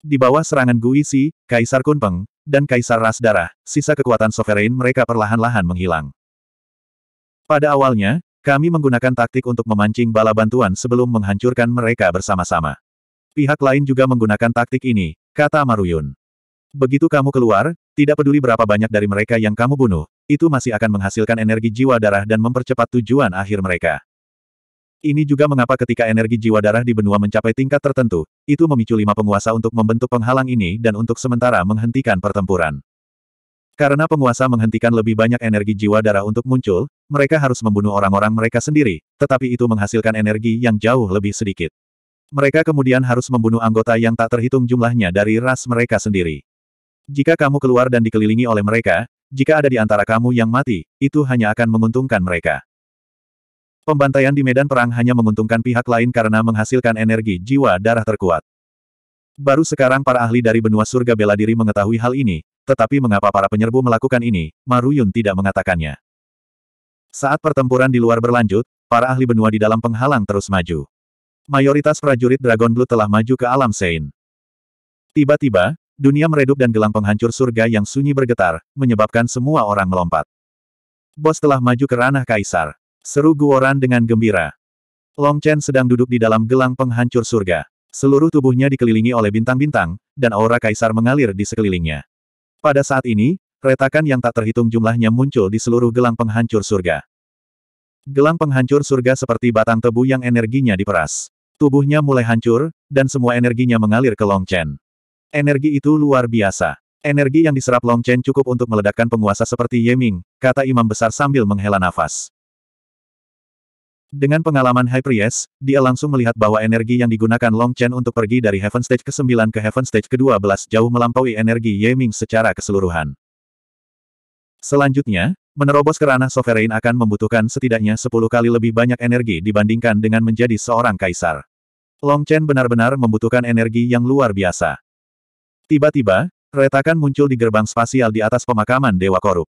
Di bawah serangan Guisi, Kaisar Kunpeng, dan Kaisar Ras Darah, sisa kekuatan sovereign mereka perlahan-lahan menghilang. Pada awalnya, kami menggunakan taktik untuk memancing bala bantuan sebelum menghancurkan mereka bersama-sama. Pihak lain juga menggunakan taktik ini, kata Maruyun. Begitu kamu keluar, tidak peduli berapa banyak dari mereka yang kamu bunuh, itu masih akan menghasilkan energi jiwa darah dan mempercepat tujuan akhir mereka. Ini juga mengapa ketika energi jiwa darah di benua mencapai tingkat tertentu, itu memicu lima penguasa untuk membentuk penghalang ini dan untuk sementara menghentikan pertempuran. Karena penguasa menghentikan lebih banyak energi jiwa darah untuk muncul, mereka harus membunuh orang-orang mereka sendiri, tetapi itu menghasilkan energi yang jauh lebih sedikit. Mereka kemudian harus membunuh anggota yang tak terhitung jumlahnya dari ras mereka sendiri. Jika kamu keluar dan dikelilingi oleh mereka, jika ada di antara kamu yang mati, itu hanya akan menguntungkan mereka. Pembantaian di medan perang hanya menguntungkan pihak lain karena menghasilkan energi jiwa darah terkuat. Baru sekarang para ahli dari benua surga bela diri mengetahui hal ini, tetapi mengapa para penyerbu melakukan ini, Maruyun tidak mengatakannya. Saat pertempuran di luar berlanjut, para ahli benua di dalam penghalang terus maju. Mayoritas prajurit Dragon Blue telah maju ke alam Sein. Tiba-tiba, dunia meredup dan gelang penghancur surga yang sunyi bergetar, menyebabkan semua orang melompat. Bos telah maju ke ranah kaisar. Seru Guoran dengan gembira. Long Chen sedang duduk di dalam gelang penghancur surga. Seluruh tubuhnya dikelilingi oleh bintang-bintang, dan aura kaisar mengalir di sekelilingnya. Pada saat ini, retakan yang tak terhitung jumlahnya muncul di seluruh gelang penghancur surga. Gelang penghancur surga seperti batang tebu yang energinya diperas. Tubuhnya mulai hancur, dan semua energinya mengalir ke Long Chen. Energi itu luar biasa. Energi yang diserap Long Chen cukup untuk meledakkan penguasa seperti Ye Ming. kata imam besar sambil menghela nafas. Dengan pengalaman High Priest, dia langsung melihat bahwa energi yang digunakan Long Chen untuk pergi dari Heaven Stage ke-9 ke Heaven Stage ke-12 jauh melampaui energi Ye Ming secara keseluruhan. Selanjutnya, Menerobos ke ranah sovereign akan membutuhkan setidaknya sepuluh kali lebih banyak energi dibandingkan dengan menjadi seorang kaisar. Long Chen benar-benar membutuhkan energi yang luar biasa. Tiba-tiba, retakan muncul di gerbang spasial di atas pemakaman Dewa Korup.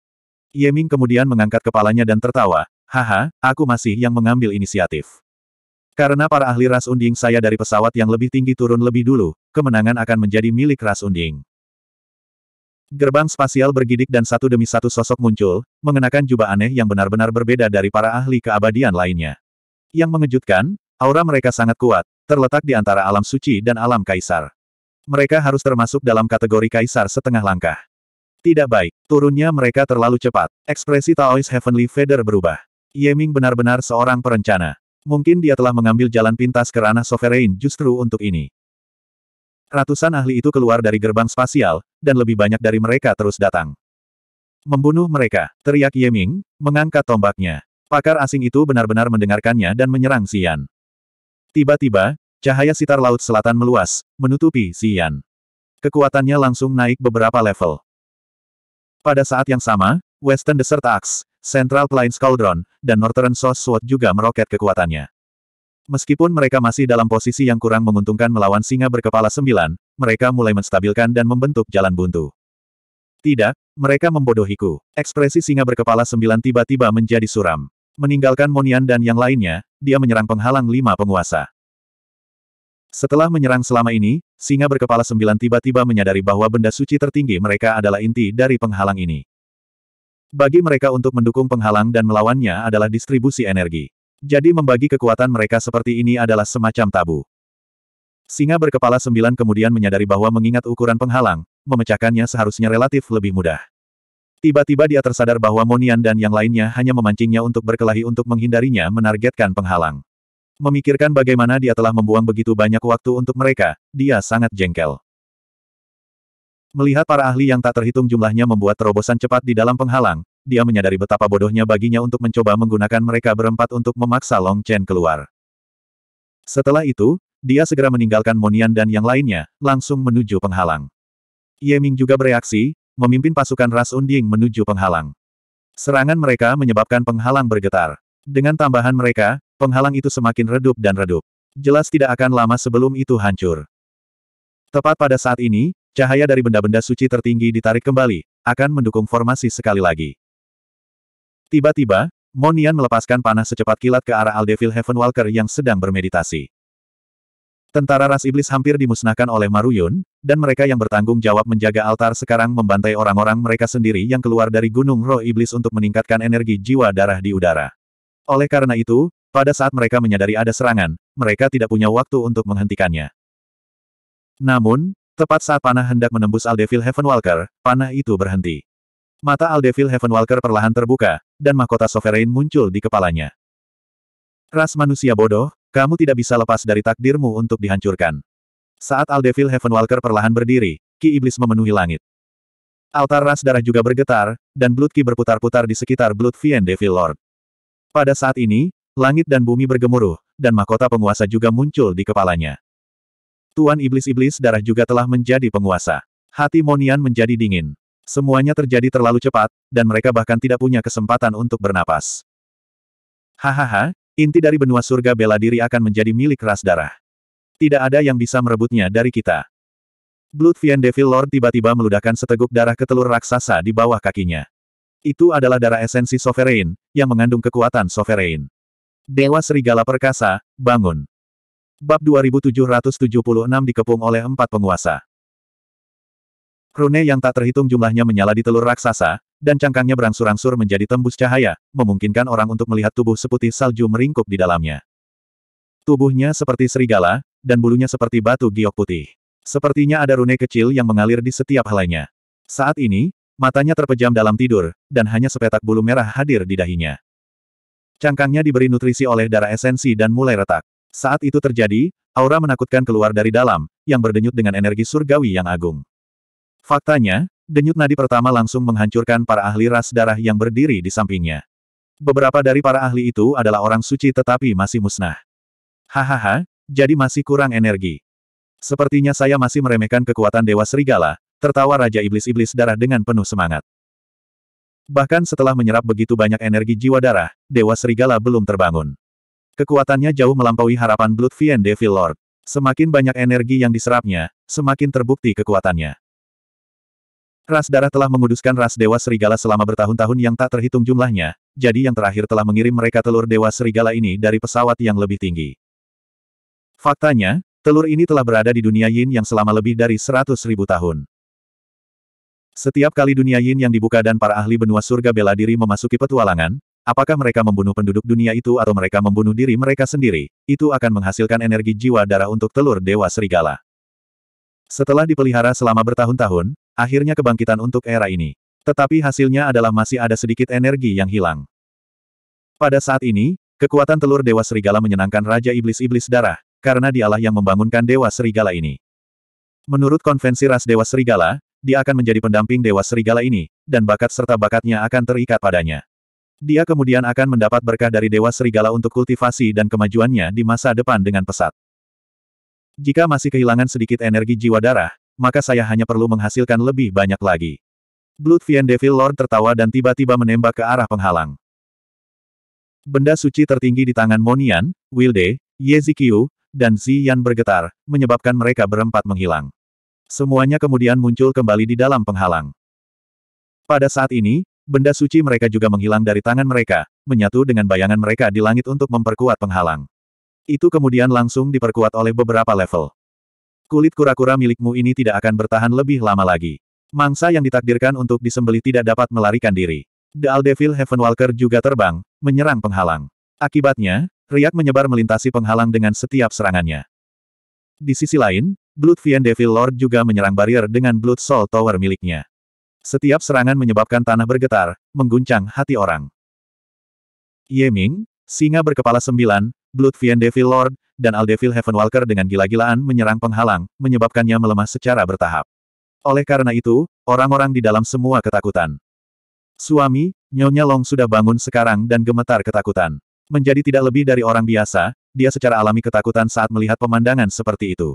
Ye Ming kemudian mengangkat kepalanya dan tertawa, haha, aku masih yang mengambil inisiatif. Karena para ahli ras unding saya dari pesawat yang lebih tinggi turun lebih dulu, kemenangan akan menjadi milik ras unding. Gerbang spasial bergidik dan satu demi satu sosok muncul, mengenakan jubah aneh yang benar-benar berbeda dari para ahli keabadian lainnya. Yang mengejutkan, aura mereka sangat kuat, terletak di antara alam suci dan alam kaisar. Mereka harus termasuk dalam kategori kaisar setengah langkah. Tidak baik, turunnya mereka terlalu cepat. Ekspresi Taoist Heavenly Feather berubah. Yeming benar-benar seorang perencana. Mungkin dia telah mengambil jalan pintas ke ranah Sovereign justru untuk ini. Ratusan ahli itu keluar dari gerbang spasial, dan lebih banyak dari mereka terus datang. Membunuh mereka, teriak Yeming, mengangkat tombaknya. Pakar asing itu benar-benar mendengarkannya dan menyerang Xian. Tiba-tiba, cahaya sitar laut selatan meluas, menutupi Xian. Kekuatannya langsung naik beberapa level. Pada saat yang sama, Western Desert Axe, Central Plains Cauldron, dan Northern Source Sword juga meroket kekuatannya. Meskipun mereka masih dalam posisi yang kurang menguntungkan melawan singa berkepala sembilan, mereka mulai menstabilkan dan membentuk jalan buntu. Tidak, mereka membodohiku. Ekspresi singa berkepala sembilan tiba-tiba menjadi suram. Meninggalkan Monian dan yang lainnya, dia menyerang penghalang lima penguasa. Setelah menyerang selama ini, singa berkepala sembilan tiba-tiba menyadari bahwa benda suci tertinggi mereka adalah inti dari penghalang ini. Bagi mereka untuk mendukung penghalang dan melawannya adalah distribusi energi. Jadi membagi kekuatan mereka seperti ini adalah semacam tabu. Singa berkepala sembilan kemudian menyadari bahwa mengingat ukuran penghalang, memecahkannya seharusnya relatif lebih mudah. Tiba-tiba dia tersadar bahwa Monian dan yang lainnya hanya memancingnya untuk berkelahi untuk menghindarinya menargetkan penghalang. Memikirkan bagaimana dia telah membuang begitu banyak waktu untuk mereka, dia sangat jengkel. Melihat para ahli yang tak terhitung jumlahnya membuat terobosan cepat di dalam penghalang, dia menyadari betapa bodohnya baginya untuk mencoba menggunakan mereka berempat untuk memaksa Long Chen keluar. Setelah itu, dia segera meninggalkan Monian dan yang lainnya, langsung menuju penghalang. Ye Ming juga bereaksi, memimpin pasukan ras unding menuju penghalang. Serangan mereka menyebabkan penghalang bergetar. Dengan tambahan mereka, penghalang itu semakin redup dan redup. Jelas tidak akan lama sebelum itu hancur. Tepat pada saat ini, cahaya dari benda-benda suci tertinggi ditarik kembali, akan mendukung formasi sekali lagi. Tiba-tiba, Monian melepaskan panah secepat kilat ke arah Aldevil Walker yang sedang bermeditasi. Tentara ras iblis hampir dimusnahkan oleh Maruyun, dan mereka yang bertanggung jawab menjaga altar sekarang membantai orang-orang mereka sendiri yang keluar dari gunung roh iblis untuk meningkatkan energi jiwa darah di udara. Oleh karena itu, pada saat mereka menyadari ada serangan, mereka tidak punya waktu untuk menghentikannya. Namun, tepat saat panah hendak menembus Aldevil Walker, panah itu berhenti. Mata Aldevil Walker perlahan terbuka, dan mahkota sovereign muncul di kepalanya. Ras manusia bodoh, kamu tidak bisa lepas dari takdirmu untuk dihancurkan. Saat Aldevil Heavenwalker perlahan berdiri, Ki Iblis memenuhi langit. Altar ras darah juga bergetar, dan Blood Ki berputar-putar di sekitar Blood Fiend Devil Lord. Pada saat ini, langit dan bumi bergemuruh, dan mahkota penguasa juga muncul di kepalanya. Tuan Iblis-Iblis darah juga telah menjadi penguasa. Hati Monian menjadi dingin. Semuanya terjadi terlalu cepat, dan mereka bahkan tidak punya kesempatan untuk bernapas. Hahaha, inti dari benua surga bela diri akan menjadi milik ras darah. Tidak ada yang bisa merebutnya dari kita. Blood Bloodfiend Devil Lord tiba-tiba meludahkan seteguk darah ke telur raksasa di bawah kakinya. Itu adalah darah esensi Sovereign, yang mengandung kekuatan Sovereign. Dewa Serigala Perkasa, bangun. Bab 2776 dikepung oleh empat penguasa. Rune yang tak terhitung jumlahnya menyala di telur raksasa, dan cangkangnya berangsur-angsur menjadi tembus cahaya, memungkinkan orang untuk melihat tubuh seputih salju meringkuk di dalamnya. Tubuhnya seperti serigala, dan bulunya seperti batu giok putih. Sepertinya ada rune kecil yang mengalir di setiap helainya. Saat ini, matanya terpejam dalam tidur, dan hanya sepetak bulu merah hadir di dahinya. Cangkangnya diberi nutrisi oleh darah esensi dan mulai retak. Saat itu terjadi, aura menakutkan keluar dari dalam, yang berdenyut dengan energi surgawi yang agung. Faktanya, denyut nadi pertama langsung menghancurkan para ahli ras darah yang berdiri di sampingnya. Beberapa dari para ahli itu adalah orang suci tetapi masih musnah. Hahaha, jadi masih kurang energi. Sepertinya saya masih meremehkan kekuatan Dewa Serigala, tertawa Raja Iblis-Iblis darah dengan penuh semangat. Bahkan setelah menyerap begitu banyak energi jiwa darah, Dewa Serigala belum terbangun. Kekuatannya jauh melampaui harapan Blood Fiend Devil Lord. Semakin banyak energi yang diserapnya, semakin terbukti kekuatannya. Ras darah telah menguduskan ras Dewa Serigala selama bertahun-tahun yang tak terhitung jumlahnya, jadi yang terakhir telah mengirim mereka telur Dewa Serigala ini dari pesawat yang lebih tinggi. Faktanya, telur ini telah berada di dunia Yin yang selama lebih dari 100.000 tahun. Setiap kali dunia Yin yang dibuka dan para ahli benua surga bela diri memasuki petualangan, apakah mereka membunuh penduduk dunia itu atau mereka membunuh diri mereka sendiri, itu akan menghasilkan energi jiwa darah untuk telur Dewa Serigala. Setelah dipelihara selama bertahun-tahun, Akhirnya kebangkitan untuk era ini. Tetapi hasilnya adalah masih ada sedikit energi yang hilang. Pada saat ini, kekuatan telur Dewa Serigala menyenangkan Raja Iblis-Iblis Darah, karena dialah yang membangunkan Dewa Serigala ini. Menurut konvensi ras Dewa Serigala, dia akan menjadi pendamping Dewa Serigala ini, dan bakat serta bakatnya akan terikat padanya. Dia kemudian akan mendapat berkah dari Dewa Serigala untuk kultivasi dan kemajuannya di masa depan dengan pesat. Jika masih kehilangan sedikit energi jiwa darah, maka saya hanya perlu menghasilkan lebih banyak lagi. Bloodfiend Devil Lord tertawa dan tiba-tiba menembak ke arah penghalang. Benda suci tertinggi di tangan Monian, Wilde, Yezikiu, dan Ziyan bergetar, menyebabkan mereka berempat menghilang. Semuanya kemudian muncul kembali di dalam penghalang. Pada saat ini, benda suci mereka juga menghilang dari tangan mereka, menyatu dengan bayangan mereka di langit untuk memperkuat penghalang. Itu kemudian langsung diperkuat oleh beberapa level. Kulit kura-kura milikmu ini tidak akan bertahan lebih lama lagi. Mangsa yang ditakdirkan untuk disembelih tidak dapat melarikan diri. The Aldevil Heavenwalker juga terbang, menyerang penghalang. Akibatnya, riak menyebar melintasi penghalang dengan setiap serangannya. Di sisi lain, Blood Fiend Devil Lord juga menyerang barrier dengan Blood Soul Tower miliknya. Setiap serangan menyebabkan tanah bergetar, mengguncang hati orang. Yeming, singa berkepala sembilan, Blood Bloodfiend Devil Lord, dan Aldevil Walker dengan gila-gilaan menyerang penghalang, menyebabkannya melemah secara bertahap. Oleh karena itu, orang-orang di dalam semua ketakutan. Suami, Nyonya Long sudah bangun sekarang dan gemetar ketakutan. Menjadi tidak lebih dari orang biasa, dia secara alami ketakutan saat melihat pemandangan seperti itu.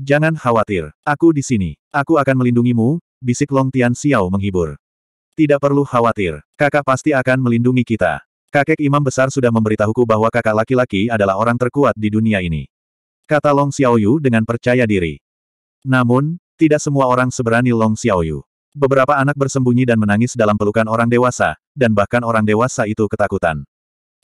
Jangan khawatir, aku di sini. Aku akan melindungimu, bisik Long Tian Xiao menghibur. Tidak perlu khawatir, kakak pasti akan melindungi kita. Kakek imam besar sudah memberitahuku bahwa kakak laki-laki adalah orang terkuat di dunia ini. Kata Long Xiaoyu dengan percaya diri. Namun, tidak semua orang seberani Long Xiaoyu. Beberapa anak bersembunyi dan menangis dalam pelukan orang dewasa, dan bahkan orang dewasa itu ketakutan.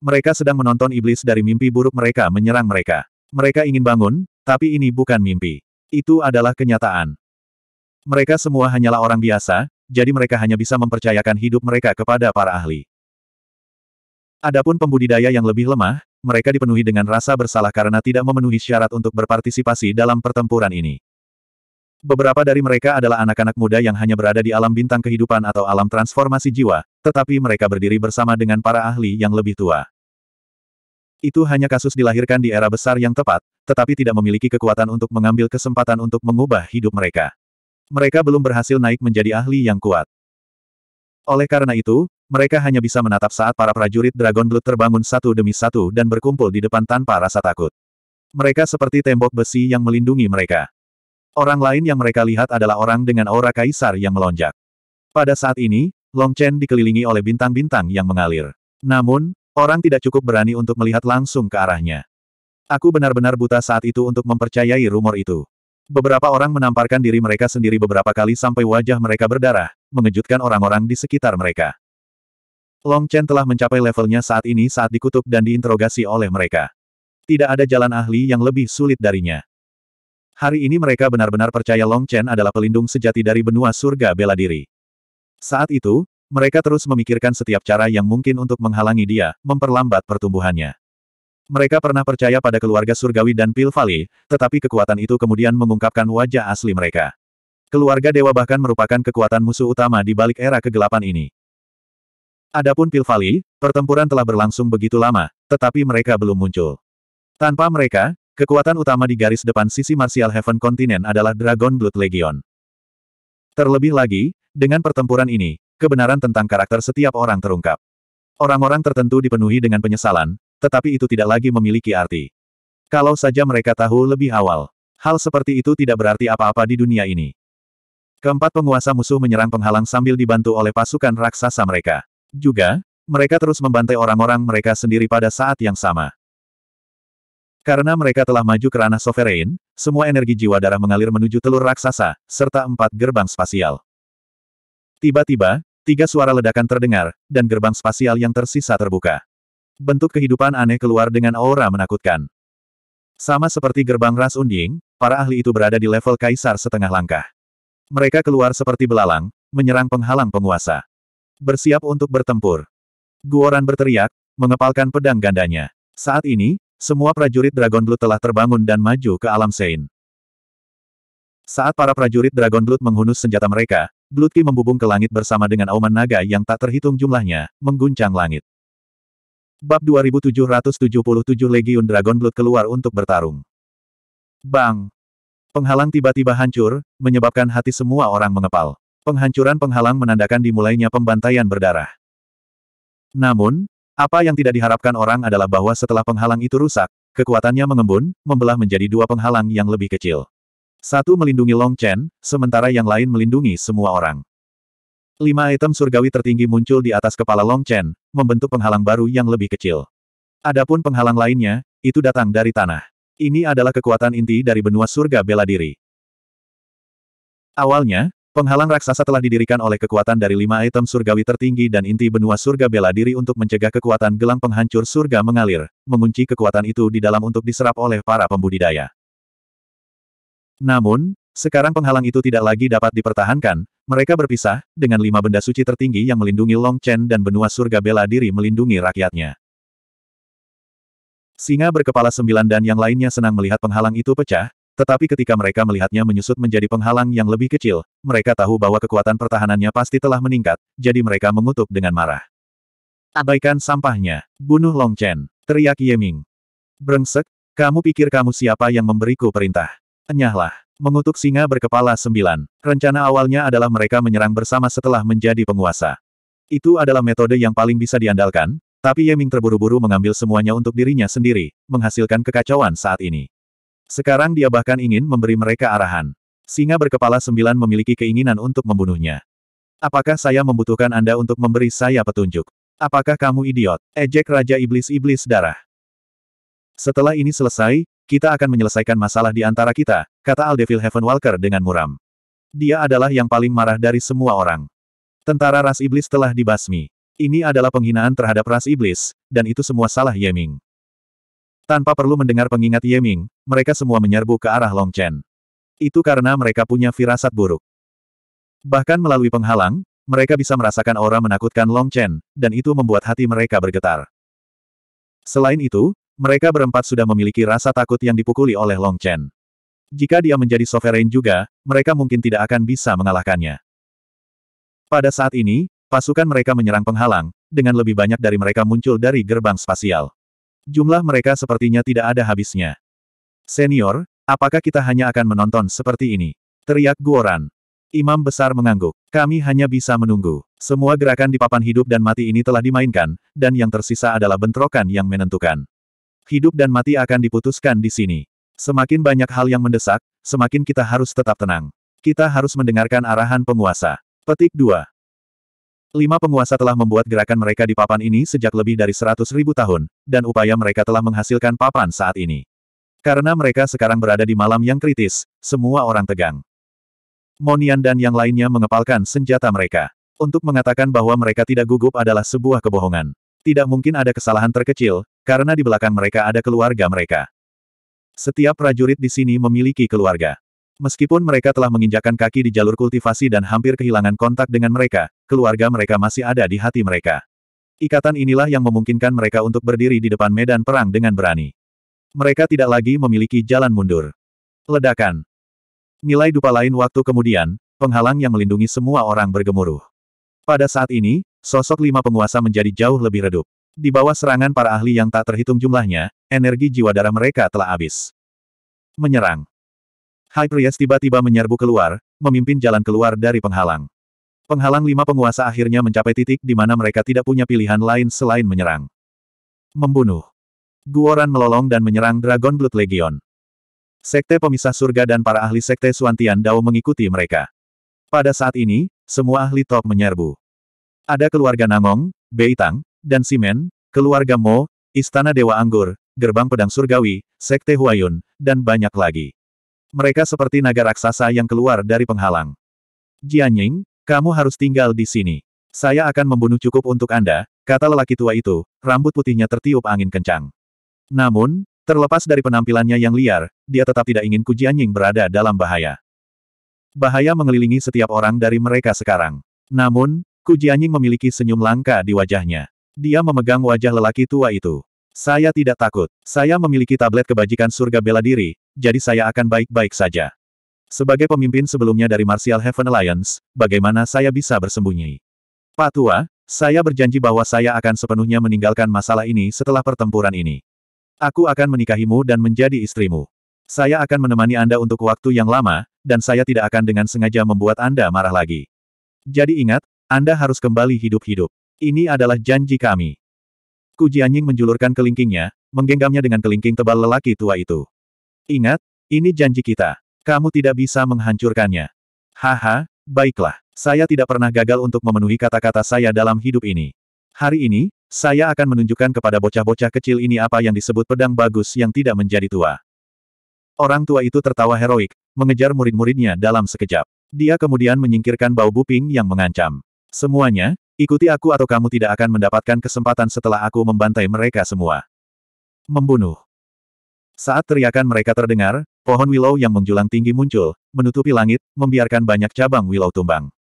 Mereka sedang menonton iblis dari mimpi buruk mereka menyerang mereka. Mereka ingin bangun, tapi ini bukan mimpi. Itu adalah kenyataan. Mereka semua hanyalah orang biasa, jadi mereka hanya bisa mempercayakan hidup mereka kepada para ahli. Adapun pembudidaya yang lebih lemah, mereka dipenuhi dengan rasa bersalah karena tidak memenuhi syarat untuk berpartisipasi dalam pertempuran ini. Beberapa dari mereka adalah anak-anak muda yang hanya berada di alam bintang kehidupan atau alam transformasi jiwa, tetapi mereka berdiri bersama dengan para ahli yang lebih tua. Itu hanya kasus dilahirkan di era besar yang tepat, tetapi tidak memiliki kekuatan untuk mengambil kesempatan untuk mengubah hidup mereka. Mereka belum berhasil naik menjadi ahli yang kuat. Oleh karena itu, mereka hanya bisa menatap saat para prajurit Dragon Blood terbangun satu demi satu dan berkumpul di depan tanpa rasa takut. Mereka seperti tembok besi yang melindungi mereka. Orang lain yang mereka lihat adalah orang dengan aura kaisar yang melonjak. Pada saat ini, Long Chen dikelilingi oleh bintang-bintang yang mengalir. Namun, orang tidak cukup berani untuk melihat langsung ke arahnya. Aku benar-benar buta saat itu untuk mempercayai rumor itu. Beberapa orang menamparkan diri mereka sendiri beberapa kali sampai wajah mereka berdarah, mengejutkan orang-orang di sekitar mereka. Long Chen telah mencapai levelnya saat ini saat dikutuk dan diinterogasi oleh mereka. Tidak ada jalan ahli yang lebih sulit darinya. Hari ini mereka benar-benar percaya Long Chen adalah pelindung sejati dari benua surga bela diri. Saat itu, mereka terus memikirkan setiap cara yang mungkin untuk menghalangi dia, memperlambat pertumbuhannya. Mereka pernah percaya pada keluarga surgawi dan Pilvali, tetapi kekuatan itu kemudian mengungkapkan wajah asli mereka. Keluarga dewa bahkan merupakan kekuatan musuh utama di balik era kegelapan ini. Adapun Pilvali, pertempuran telah berlangsung begitu lama, tetapi mereka belum muncul. Tanpa mereka, kekuatan utama di garis depan sisi Martial Heaven Continent adalah Dragon Blood Legion. Terlebih lagi, dengan pertempuran ini, kebenaran tentang karakter setiap orang terungkap. Orang-orang tertentu dipenuhi dengan penyesalan, tetapi itu tidak lagi memiliki arti. Kalau saja mereka tahu lebih awal, hal seperti itu tidak berarti apa-apa di dunia ini. Keempat penguasa musuh menyerang penghalang sambil dibantu oleh pasukan raksasa mereka. Juga, mereka terus membantai orang-orang mereka sendiri pada saat yang sama. Karena mereka telah maju ke ranah sovereign, semua energi jiwa darah mengalir menuju telur raksasa, serta empat gerbang spasial. Tiba-tiba, tiga suara ledakan terdengar, dan gerbang spasial yang tersisa terbuka. Bentuk kehidupan aneh keluar dengan aura menakutkan. Sama seperti gerbang ras unding, para ahli itu berada di level kaisar setengah langkah. Mereka keluar seperti belalang, menyerang penghalang penguasa. Bersiap untuk bertempur. Guoran berteriak, mengepalkan pedang gandanya. Saat ini, semua prajurit Dragon Blood telah terbangun dan maju ke alam Sein. Saat para prajurit Dragon Blood menghunus senjata mereka, Blood Ki membubung ke langit bersama dengan auman naga yang tak terhitung jumlahnya, mengguncang langit. Bab 2777 Legiun Dragon Blood keluar untuk bertarung. Bang! Penghalang tiba-tiba hancur, menyebabkan hati semua orang mengepal. Penghancuran penghalang menandakan dimulainya pembantaian berdarah. Namun, apa yang tidak diharapkan orang adalah bahwa setelah penghalang itu rusak, kekuatannya mengembun, membelah menjadi dua penghalang yang lebih kecil. Satu melindungi Long Chen, sementara yang lain melindungi semua orang. Lima item surgawi tertinggi muncul di atas kepala Long Chen, membentuk penghalang baru yang lebih kecil. Adapun penghalang lainnya, itu datang dari tanah. Ini adalah kekuatan inti dari benua surga bela diri. Awalnya, Penghalang raksasa telah didirikan oleh kekuatan dari lima item surgawi tertinggi dan inti benua surga bela diri untuk mencegah kekuatan gelang penghancur surga mengalir, mengunci kekuatan itu di dalam untuk diserap oleh para pembudidaya. Namun, sekarang penghalang itu tidak lagi dapat dipertahankan, mereka berpisah, dengan lima benda suci tertinggi yang melindungi Long Chen dan benua surga bela diri melindungi rakyatnya. Singa berkepala sembilan dan yang lainnya senang melihat penghalang itu pecah, tetapi ketika mereka melihatnya menyusut menjadi penghalang yang lebih kecil, mereka tahu bahwa kekuatan pertahanannya pasti telah meningkat, jadi mereka mengutuk dengan marah. Abaikan sampahnya, bunuh Long Chen, teriak Yeming. Brengsek, kamu pikir kamu siapa yang memberiku perintah? Enyahlah, mengutuk singa berkepala sembilan. Rencana awalnya adalah mereka menyerang bersama setelah menjadi penguasa. Itu adalah metode yang paling bisa diandalkan, tapi Yeming terburu-buru mengambil semuanya untuk dirinya sendiri, menghasilkan kekacauan saat ini. Sekarang dia bahkan ingin memberi mereka arahan. Singa berkepala sembilan memiliki keinginan untuk membunuhnya. Apakah saya membutuhkan Anda untuk memberi saya petunjuk? Apakah kamu idiot? Ejek Raja Iblis-Iblis Darah. Setelah ini selesai, kita akan menyelesaikan masalah di antara kita, kata Aldevil Walker dengan muram. Dia adalah yang paling marah dari semua orang. Tentara ras iblis telah dibasmi. Ini adalah penghinaan terhadap ras iblis, dan itu semua salah Yeming. Tanpa perlu mendengar pengingat Ye Ming, mereka semua menyerbu ke arah Long Chen. Itu karena mereka punya firasat buruk. Bahkan melalui penghalang, mereka bisa merasakan aura menakutkan Long Chen, dan itu membuat hati mereka bergetar. Selain itu, mereka berempat sudah memiliki rasa takut yang dipukuli oleh Long Chen. Jika dia menjadi sovereign juga, mereka mungkin tidak akan bisa mengalahkannya. Pada saat ini, pasukan mereka menyerang penghalang, dengan lebih banyak dari mereka muncul dari gerbang spasial. Jumlah mereka sepertinya tidak ada habisnya. Senior, apakah kita hanya akan menonton seperti ini? Teriak Guoran. Imam besar mengangguk. Kami hanya bisa menunggu. Semua gerakan di papan hidup dan mati ini telah dimainkan, dan yang tersisa adalah bentrokan yang menentukan. Hidup dan mati akan diputuskan di sini. Semakin banyak hal yang mendesak, semakin kita harus tetap tenang. Kita harus mendengarkan arahan penguasa. Petik 2. Lima penguasa telah membuat gerakan mereka di papan ini sejak lebih dari seratus ribu tahun, dan upaya mereka telah menghasilkan papan saat ini. Karena mereka sekarang berada di malam yang kritis, semua orang tegang. Monian dan yang lainnya mengepalkan senjata mereka. Untuk mengatakan bahwa mereka tidak gugup adalah sebuah kebohongan. Tidak mungkin ada kesalahan terkecil, karena di belakang mereka ada keluarga mereka. Setiap prajurit di sini memiliki keluarga. Meskipun mereka telah menginjakan kaki di jalur kultivasi dan hampir kehilangan kontak dengan mereka, keluarga mereka masih ada di hati mereka. Ikatan inilah yang memungkinkan mereka untuk berdiri di depan medan perang dengan berani. Mereka tidak lagi memiliki jalan mundur. Ledakan. Nilai dupa lain waktu kemudian, penghalang yang melindungi semua orang bergemuruh. Pada saat ini, sosok lima penguasa menjadi jauh lebih redup. Di bawah serangan para ahli yang tak terhitung jumlahnya, energi jiwa darah mereka telah habis. Menyerang. High Priest tiba-tiba menyerbu keluar, memimpin jalan keluar dari penghalang. Penghalang lima penguasa akhirnya mencapai titik di mana mereka tidak punya pilihan lain selain menyerang. Membunuh. Guoran melolong dan menyerang Dragon Blood Legion. Sekte pemisah surga dan para ahli sekte Suantian Dao mengikuti mereka. Pada saat ini, semua ahli top menyerbu. Ada keluarga Nangong, Beitang, dan Simen, keluarga Mo, Istana Dewa Anggur, Gerbang Pedang Surgawi, Sekte Huayun, dan banyak lagi. Mereka seperti naga raksasa yang keluar dari penghalang. Jianying, kamu harus tinggal di sini. Saya akan membunuh cukup untuk Anda, kata lelaki tua itu, rambut putihnya tertiup angin kencang. Namun, terlepas dari penampilannya yang liar, dia tetap tidak ingin Kujianying berada dalam bahaya. Bahaya mengelilingi setiap orang dari mereka sekarang. Namun, Kujianying memiliki senyum langka di wajahnya. Dia memegang wajah lelaki tua itu. Saya tidak takut. Saya memiliki tablet kebajikan surga bela diri, jadi saya akan baik-baik saja. Sebagai pemimpin sebelumnya dari Martial Heaven Alliance, bagaimana saya bisa bersembunyi? Pak Tua, saya berjanji bahwa saya akan sepenuhnya meninggalkan masalah ini setelah pertempuran ini. Aku akan menikahimu dan menjadi istrimu. Saya akan menemani Anda untuk waktu yang lama, dan saya tidak akan dengan sengaja membuat Anda marah lagi. Jadi ingat, Anda harus kembali hidup-hidup. Ini adalah janji kami. Ku Jianying menjulurkan kelingkingnya, menggenggamnya dengan kelingking tebal lelaki tua itu. Ingat, ini janji kita. Kamu tidak bisa menghancurkannya. Haha, baiklah. Saya tidak pernah gagal untuk memenuhi kata-kata saya dalam hidup ini. Hari ini, saya akan menunjukkan kepada bocah-bocah kecil ini apa yang disebut pedang bagus yang tidak menjadi tua. Orang tua itu tertawa heroik, mengejar murid-muridnya dalam sekejap. Dia kemudian menyingkirkan bau buping yang mengancam. Semuanya, ikuti aku atau kamu tidak akan mendapatkan kesempatan setelah aku membantai mereka semua. Membunuh. Saat teriakan mereka terdengar, Pohon willow yang menjulang tinggi muncul, menutupi langit, membiarkan banyak cabang willow tumbang.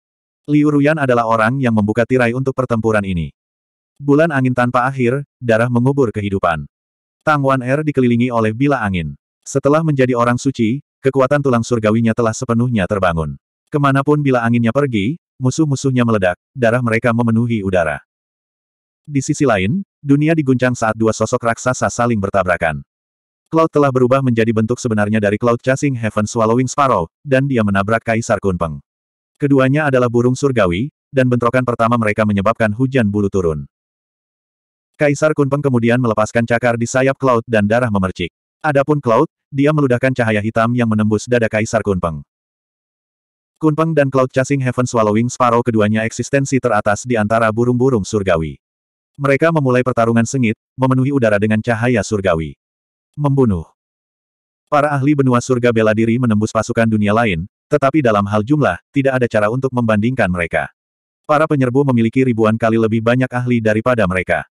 Liu Ruyan adalah orang yang membuka tirai untuk pertempuran ini. Bulan angin tanpa akhir, darah mengubur kehidupan. Tang Wan Er dikelilingi oleh bila angin. Setelah menjadi orang suci, kekuatan tulang surgawinya telah sepenuhnya terbangun. Kemanapun bila anginnya pergi, musuh-musuhnya meledak, darah mereka memenuhi udara. Di sisi lain, dunia diguncang saat dua sosok raksasa saling bertabrakan. Cloud telah berubah menjadi bentuk sebenarnya dari Cloud Chasing Heaven Swallowing Sparrow, dan dia menabrak Kaisar Kunpeng. Keduanya adalah burung surgawi, dan bentrokan pertama mereka menyebabkan hujan bulu turun. Kaisar Kunpeng kemudian melepaskan cakar di sayap Cloud dan darah memercik. Adapun Cloud, dia meludahkan cahaya hitam yang menembus dada Kaisar Kunpeng. Kunpeng dan Cloud Chasing Heaven Swallowing Sparrow keduanya eksistensi teratas di antara burung-burung surgawi. Mereka memulai pertarungan sengit, memenuhi udara dengan cahaya surgawi. Membunuh. Para ahli benua surga bela diri menembus pasukan dunia lain, tetapi dalam hal jumlah, tidak ada cara untuk membandingkan mereka. Para penyerbu memiliki ribuan kali lebih banyak ahli daripada mereka.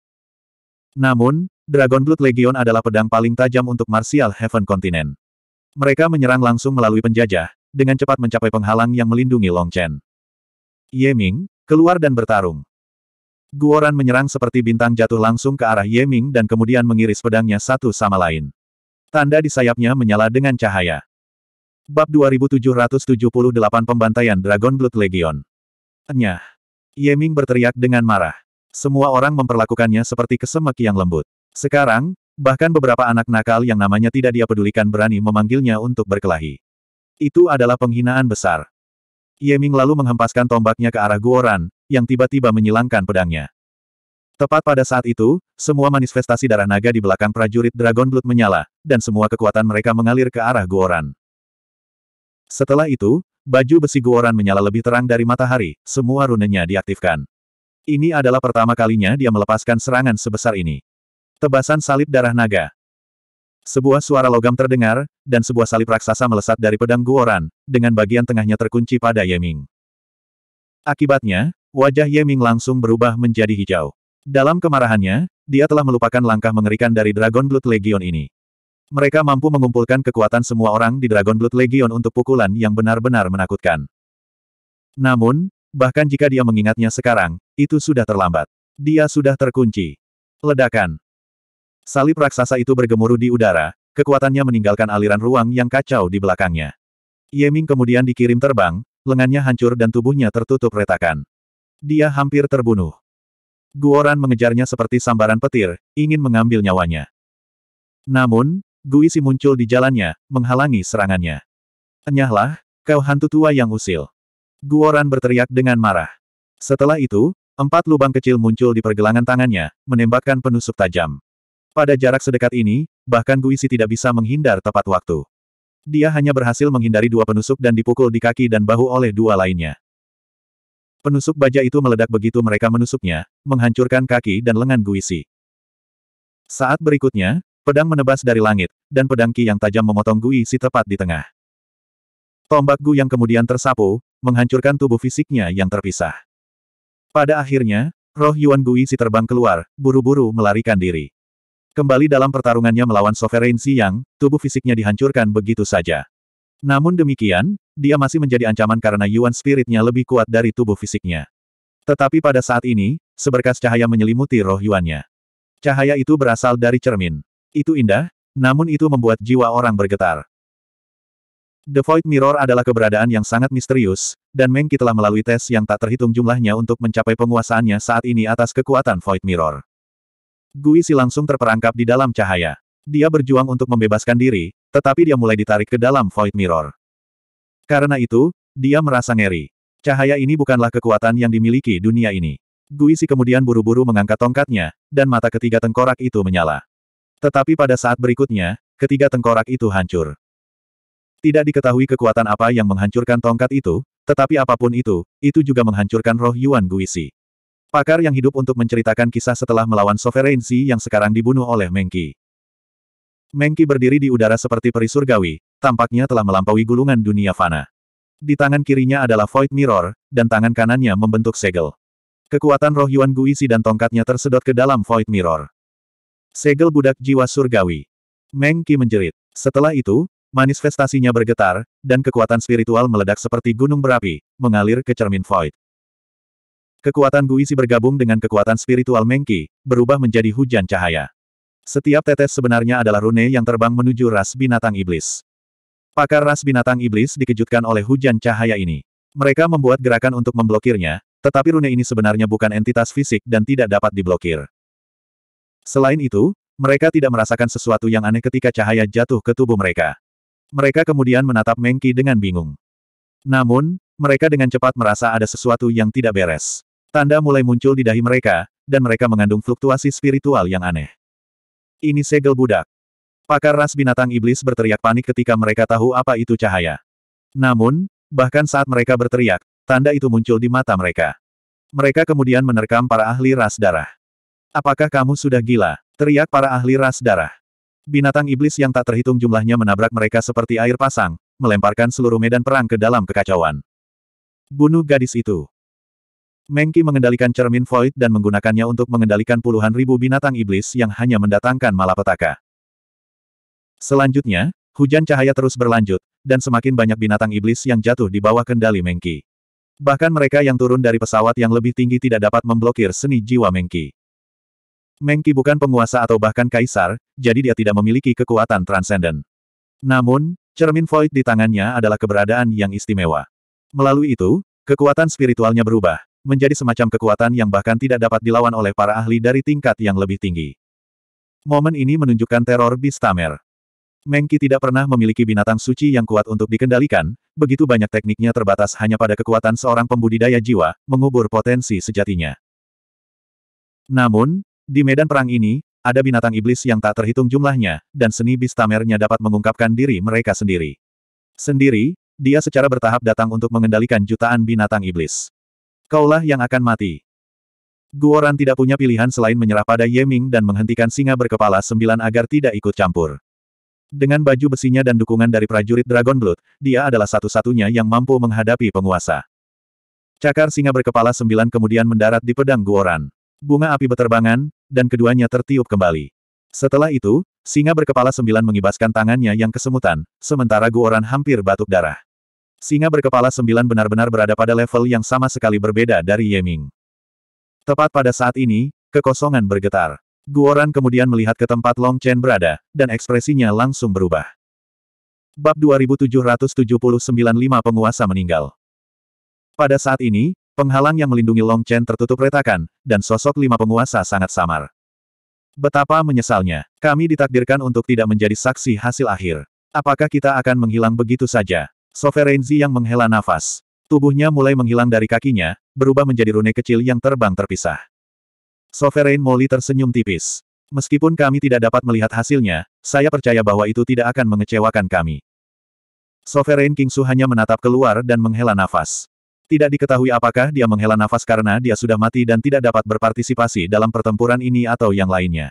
Namun, Dragon Blood Legion adalah pedang paling tajam untuk Martial Heaven Continent. Mereka menyerang langsung melalui penjajah, dengan cepat mencapai penghalang yang melindungi Long Chen. Ye Ming, keluar dan bertarung. Guoran menyerang seperti bintang jatuh langsung ke arah Yeming dan kemudian mengiris pedangnya satu sama lain. Tanda di sayapnya menyala dengan cahaya. Bab 2778 Pembantaian Dragon Blood Legion Nyah. Yeming berteriak dengan marah. Semua orang memperlakukannya seperti kesemek yang lembut. Sekarang, bahkan beberapa anak nakal yang namanya tidak dia pedulikan berani memanggilnya untuk berkelahi. Itu adalah penghinaan besar. Yeming lalu menghempaskan tombaknya ke arah Guoran, yang tiba-tiba menyilangkan pedangnya. Tepat pada saat itu, semua manifestasi darah naga di belakang prajurit Dragon Blood menyala, dan semua kekuatan mereka mengalir ke arah Guoran. Setelah itu, baju besi Guoran menyala lebih terang dari matahari, semua runenya diaktifkan. Ini adalah pertama kalinya dia melepaskan serangan sebesar ini. Tebasan salib darah naga. Sebuah suara logam terdengar, dan sebuah salib raksasa melesat dari pedang Guoran, dengan bagian tengahnya terkunci pada Yeming. Akibatnya, Wajah Ye Ming langsung berubah menjadi hijau. Dalam kemarahannya, dia telah melupakan langkah mengerikan dari Dragon Blood Legion ini. Mereka mampu mengumpulkan kekuatan semua orang di Dragon Blood Legion untuk pukulan yang benar-benar menakutkan. Namun, bahkan jika dia mengingatnya sekarang, itu sudah terlambat. Dia sudah terkunci. Ledakan. Salib raksasa itu bergemuruh di udara, kekuatannya meninggalkan aliran ruang yang kacau di belakangnya. Yeming kemudian dikirim terbang, lengannya hancur dan tubuhnya tertutup retakan. Dia hampir terbunuh. Guoran mengejarnya seperti sambaran petir, ingin mengambil nyawanya. Namun, Guisi muncul di jalannya, menghalangi serangannya. Enyahlah, kau hantu tua yang usil. Guoran berteriak dengan marah. Setelah itu, empat lubang kecil muncul di pergelangan tangannya, menembakkan penusuk tajam. Pada jarak sedekat ini, bahkan Guisi tidak bisa menghindar tepat waktu. Dia hanya berhasil menghindari dua penusuk dan dipukul di kaki dan bahu oleh dua lainnya. Penusuk baja itu meledak begitu mereka menusuknya, menghancurkan kaki dan lengan Guisi. Saat berikutnya, pedang menebas dari langit, dan pedang Ki yang tajam memotong Guisi tepat di tengah. Tombak Gu yang kemudian tersapu, menghancurkan tubuh fisiknya yang terpisah. Pada akhirnya, roh Yuan Guisi terbang keluar, buru-buru melarikan diri. Kembali dalam pertarungannya melawan Sovereign Xi tubuh fisiknya dihancurkan begitu saja. Namun demikian, dia masih menjadi ancaman karena Yuan spiritnya lebih kuat dari tubuh fisiknya. Tetapi pada saat ini, seberkas cahaya menyelimuti roh Yuannya. Cahaya itu berasal dari cermin. Itu indah, namun itu membuat jiwa orang bergetar. The Void Mirror adalah keberadaan yang sangat misterius, dan Mengki telah melalui tes yang tak terhitung jumlahnya untuk mencapai penguasaannya saat ini atas kekuatan Void Mirror. Guisi langsung terperangkap di dalam cahaya. Dia berjuang untuk membebaskan diri, tetapi dia mulai ditarik ke dalam Void Mirror. Karena itu, dia merasa ngeri. Cahaya ini bukanlah kekuatan yang dimiliki dunia ini. Guisi kemudian buru-buru mengangkat tongkatnya, dan mata ketiga tengkorak itu menyala. Tetapi pada saat berikutnya, ketiga tengkorak itu hancur. Tidak diketahui kekuatan apa yang menghancurkan tongkat itu, tetapi apapun itu, itu juga menghancurkan roh Yuan Guisi. Pakar yang hidup untuk menceritakan kisah setelah melawan sovereignty yang sekarang dibunuh oleh Mengki. Mengki berdiri di udara seperti peri surgawi, tampaknya telah melampaui gulungan dunia fana. Di tangan kirinya adalah Void Mirror, dan tangan kanannya membentuk segel. Kekuatan roh Yuan Guisi dan tongkatnya tersedot ke dalam Void Mirror. Segel budak jiwa surgawi. Mengki menjerit. Setelah itu, manifestasinya bergetar, dan kekuatan spiritual meledak seperti gunung berapi, mengalir ke cermin Void. Kekuatan Guisi bergabung dengan kekuatan spiritual Mengki, berubah menjadi hujan cahaya. Setiap tetes sebenarnya adalah rune yang terbang menuju ras binatang iblis. Pakar ras binatang iblis dikejutkan oleh hujan cahaya ini. Mereka membuat gerakan untuk memblokirnya, tetapi rune ini sebenarnya bukan entitas fisik dan tidak dapat diblokir. Selain itu, mereka tidak merasakan sesuatu yang aneh ketika cahaya jatuh ke tubuh mereka. Mereka kemudian menatap Mengki dengan bingung. Namun, mereka dengan cepat merasa ada sesuatu yang tidak beres. Tanda mulai muncul di dahi mereka, dan mereka mengandung fluktuasi spiritual yang aneh. Ini segel budak. Pakar ras binatang iblis berteriak panik ketika mereka tahu apa itu cahaya. Namun, bahkan saat mereka berteriak, tanda itu muncul di mata mereka. Mereka kemudian menerkam para ahli ras darah. Apakah kamu sudah gila? Teriak para ahli ras darah. Binatang iblis yang tak terhitung jumlahnya menabrak mereka seperti air pasang, melemparkan seluruh medan perang ke dalam kekacauan. Bunuh gadis itu. Mengki mengendalikan cermin void dan menggunakannya untuk mengendalikan puluhan ribu binatang iblis yang hanya mendatangkan malapetaka. Selanjutnya, hujan cahaya terus berlanjut, dan semakin banyak binatang iblis yang jatuh di bawah kendali Mengki. Bahkan mereka yang turun dari pesawat yang lebih tinggi tidak dapat memblokir seni jiwa Mengki. Mengki bukan penguasa atau bahkan kaisar, jadi dia tidak memiliki kekuatan transenden. Namun, cermin void di tangannya adalah keberadaan yang istimewa. Melalui itu, kekuatan spiritualnya berubah, menjadi semacam kekuatan yang bahkan tidak dapat dilawan oleh para ahli dari tingkat yang lebih tinggi. Momen ini menunjukkan teror Bistamer. Mengki tidak pernah memiliki binatang suci yang kuat untuk dikendalikan, begitu banyak tekniknya terbatas hanya pada kekuatan seorang pembudidaya jiwa, mengubur potensi sejatinya. Namun, di medan perang ini, ada binatang iblis yang tak terhitung jumlahnya, dan seni bistamernya dapat mengungkapkan diri mereka sendiri. Sendiri, dia secara bertahap datang untuk mengendalikan jutaan binatang iblis. Kaulah yang akan mati. Guoran tidak punya pilihan selain menyerah pada Ye Ming dan menghentikan singa berkepala sembilan agar tidak ikut campur. Dengan baju besinya dan dukungan dari prajurit Dragon Blood, dia adalah satu-satunya yang mampu menghadapi penguasa. Cakar singa berkepala sembilan kemudian mendarat di pedang Guoran. Bunga api beterbangan, dan keduanya tertiup kembali. Setelah itu, singa berkepala sembilan mengibaskan tangannya yang kesemutan, sementara Guoran hampir batuk darah. Singa berkepala sembilan benar-benar berada pada level yang sama sekali berbeda dari Yeming. Tepat pada saat ini, kekosongan bergetar. Guoran kemudian melihat ke tempat Long Chen berada, dan ekspresinya langsung berubah. Bab 2779 lima penguasa meninggal. Pada saat ini, penghalang yang melindungi Long Chen tertutup retakan, dan sosok lima penguasa sangat samar. Betapa menyesalnya, kami ditakdirkan untuk tidak menjadi saksi hasil akhir. Apakah kita akan menghilang begitu saja? Soverenzi yang menghela nafas. Tubuhnya mulai menghilang dari kakinya, berubah menjadi rune kecil yang terbang terpisah. Sovereign Molly tersenyum tipis. Meskipun kami tidak dapat melihat hasilnya, saya percaya bahwa itu tidak akan mengecewakan kami. Sovereign Kingsu hanya menatap keluar dan menghela nafas. Tidak diketahui apakah dia menghela nafas karena dia sudah mati dan tidak dapat berpartisipasi dalam pertempuran ini atau yang lainnya.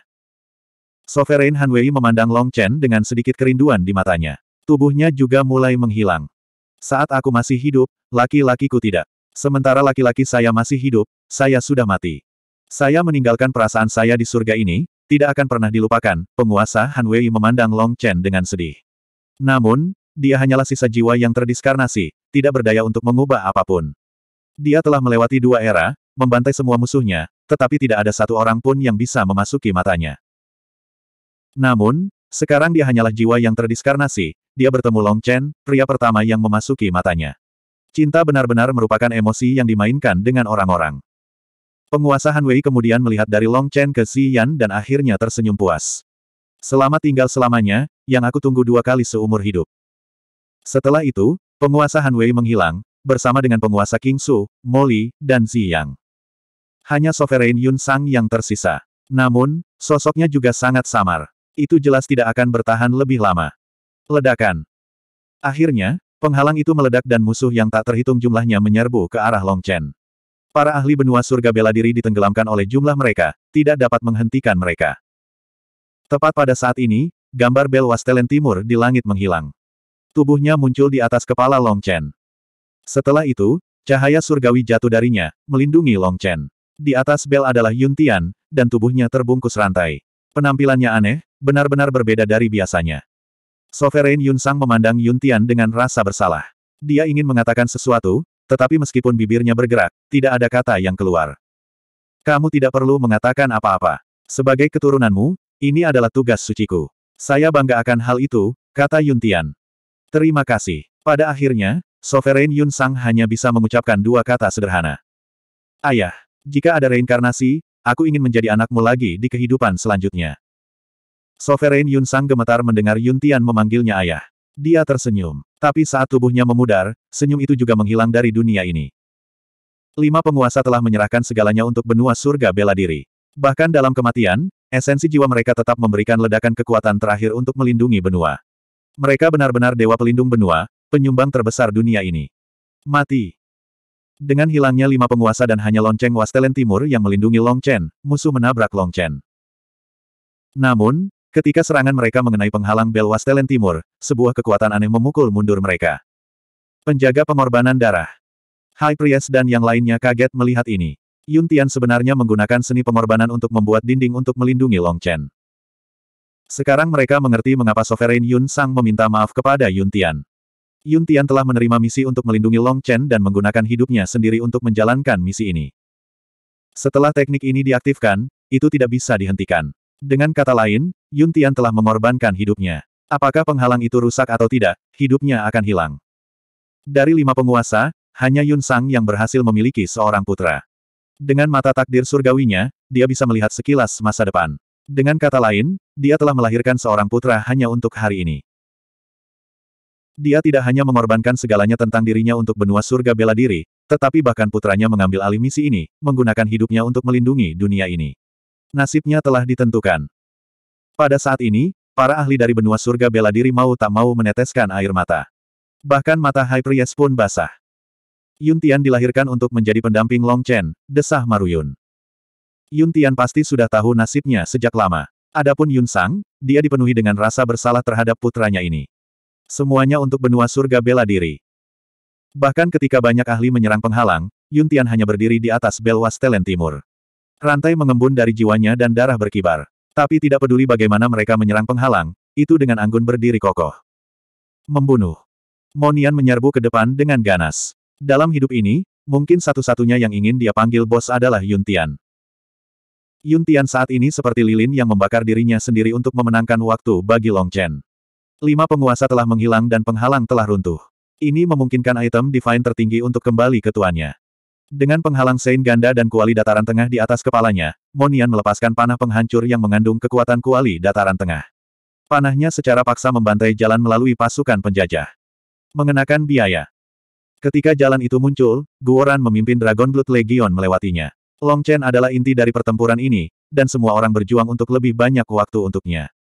Sovereign Hanwei memandang Long Chen dengan sedikit kerinduan di matanya. Tubuhnya juga mulai menghilang. Saat aku masih hidup, laki-lakiku tidak. Sementara laki-laki saya masih hidup, saya sudah mati. Saya meninggalkan perasaan saya di surga ini, tidak akan pernah dilupakan, penguasa Han Wei memandang Long Chen dengan sedih. Namun, dia hanyalah sisa jiwa yang terdiskarnasi, tidak berdaya untuk mengubah apapun. Dia telah melewati dua era, membantai semua musuhnya, tetapi tidak ada satu orang pun yang bisa memasuki matanya. Namun, sekarang dia hanyalah jiwa yang terdiskarnasi, dia bertemu Long Chen, pria pertama yang memasuki matanya. Cinta benar-benar merupakan emosi yang dimainkan dengan orang-orang. Penguasa Han Wei kemudian melihat dari Long Chen ke Xi Yan dan akhirnya tersenyum puas. Selama tinggal selamanya, yang aku tunggu dua kali seumur hidup. Setelah itu, penguasa Han Wei menghilang, bersama dengan penguasa King Su, Molly, dan Xi Yang. Hanya Sovereign Yun Sang yang tersisa. Namun, sosoknya juga sangat samar. Itu jelas tidak akan bertahan lebih lama. Ledakan. Akhirnya, penghalang itu meledak dan musuh yang tak terhitung jumlahnya menyerbu ke arah Long Chen. Para ahli benua surga bela diri ditenggelamkan oleh jumlah mereka, tidak dapat menghentikan mereka. Tepat pada saat ini, gambar Bel Wastelen Timur di langit menghilang. Tubuhnya muncul di atas kepala Long Chen. Setelah itu, cahaya surgawi jatuh darinya, melindungi Long Chen. Di atas Bel adalah Yun Tian, dan tubuhnya terbungkus rantai. Penampilannya aneh, benar-benar berbeda dari biasanya. Sovereign Yun Sang memandang Yun Tian dengan rasa bersalah. Dia ingin mengatakan sesuatu, tetapi meskipun bibirnya bergerak, tidak ada kata yang keluar. Kamu tidak perlu mengatakan apa-apa. Sebagai keturunanmu, ini adalah tugas suciku. Saya bangga akan hal itu, kata Yun Tian. Terima kasih. Pada akhirnya, Sovereign Yun Sang hanya bisa mengucapkan dua kata sederhana. Ayah, jika ada reinkarnasi, aku ingin menjadi anakmu lagi di kehidupan selanjutnya. Sovereign Yun Sang gemetar mendengar Yun Tian memanggilnya ayah. Dia tersenyum. Tapi saat tubuhnya memudar, senyum itu juga menghilang dari dunia ini. Lima penguasa telah menyerahkan segalanya untuk benua surga bela diri. Bahkan dalam kematian, esensi jiwa mereka tetap memberikan ledakan kekuatan terakhir untuk melindungi benua. Mereka benar-benar dewa pelindung benua, penyumbang terbesar dunia ini. Mati. Dengan hilangnya lima penguasa dan hanya lonceng Wastelen Timur yang melindungi Long Chen, musuh menabrak Long Chen. Namun, Ketika serangan mereka mengenai penghalang bel Wastelen Timur, sebuah kekuatan aneh memukul mundur mereka. Penjaga pengorbanan darah. High Priest dan yang lainnya kaget melihat ini. Yun Tian sebenarnya menggunakan seni pengorbanan untuk membuat dinding untuk melindungi Long Chen. Sekarang mereka mengerti mengapa Sovereign Yun Sang meminta maaf kepada Yun Tian. Yun Tian telah menerima misi untuk melindungi Long Chen dan menggunakan hidupnya sendiri untuk menjalankan misi ini. Setelah teknik ini diaktifkan, itu tidak bisa dihentikan. Dengan kata lain, Yun Tian telah mengorbankan hidupnya. Apakah penghalang itu rusak atau tidak, hidupnya akan hilang. Dari lima penguasa, hanya Yun Sang yang berhasil memiliki seorang putra. Dengan mata takdir surgawinya, dia bisa melihat sekilas masa depan. Dengan kata lain, dia telah melahirkan seorang putra hanya untuk hari ini. Dia tidak hanya mengorbankan segalanya tentang dirinya untuk benua surga bela diri, tetapi bahkan putranya mengambil alih misi ini, menggunakan hidupnya untuk melindungi dunia ini. Nasibnya telah ditentukan. Pada saat ini, para ahli dari benua surga bela diri mau tak mau meneteskan air mata. Bahkan mata Priest pun basah. Yun Tian dilahirkan untuk menjadi pendamping Long Chen, desah Maruyun. Yun Tian pasti sudah tahu nasibnya sejak lama. Adapun Yun Sang, dia dipenuhi dengan rasa bersalah terhadap putranya ini. Semuanya untuk benua surga bela diri. Bahkan ketika banyak ahli menyerang penghalang, Yun Tian hanya berdiri di atas Belwas Telen Timur. Rantai mengembun dari jiwanya dan darah berkibar. Tapi tidak peduli bagaimana mereka menyerang penghalang, itu dengan anggun berdiri kokoh. Membunuh. Monian menyerbu ke depan dengan ganas. Dalam hidup ini, mungkin satu-satunya yang ingin dia panggil bos adalah Yuntian. Yuntian saat ini seperti lilin yang membakar dirinya sendiri untuk memenangkan waktu bagi Long Chen. Lima penguasa telah menghilang dan penghalang telah runtuh. Ini memungkinkan item divine tertinggi untuk kembali ke tuannya. Dengan penghalang Sein Ganda dan kuali dataran tengah di atas kepalanya, Monian melepaskan panah penghancur yang mengandung kekuatan kuali dataran tengah. Panahnya secara paksa membantai jalan melalui pasukan penjajah. Mengenakan biaya. Ketika jalan itu muncul, Guoran memimpin Dragon Blood Legion melewatinya. Long Chen adalah inti dari pertempuran ini, dan semua orang berjuang untuk lebih banyak waktu untuknya.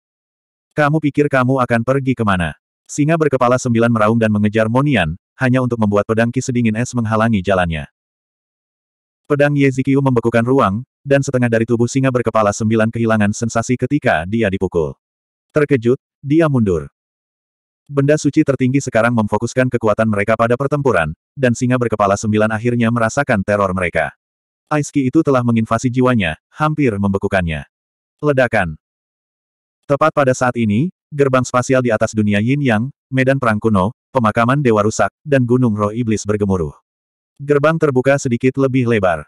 Kamu pikir kamu akan pergi kemana? Singa berkepala sembilan meraung dan mengejar Monian, hanya untuk membuat pedang ki sedingin es menghalangi jalannya. Pedang Yezikiu membekukan ruang, dan setengah dari tubuh singa berkepala sembilan kehilangan sensasi ketika dia dipukul. Terkejut, dia mundur. Benda suci tertinggi sekarang memfokuskan kekuatan mereka pada pertempuran, dan singa berkepala sembilan akhirnya merasakan teror mereka. Aiski itu telah menginvasi jiwanya, hampir membekukannya. Ledakan. Tepat pada saat ini, gerbang spasial di atas dunia Yin Yang, medan perang kuno, pemakaman dewa rusak, dan gunung roh iblis bergemuruh. Gerbang terbuka sedikit lebih lebar.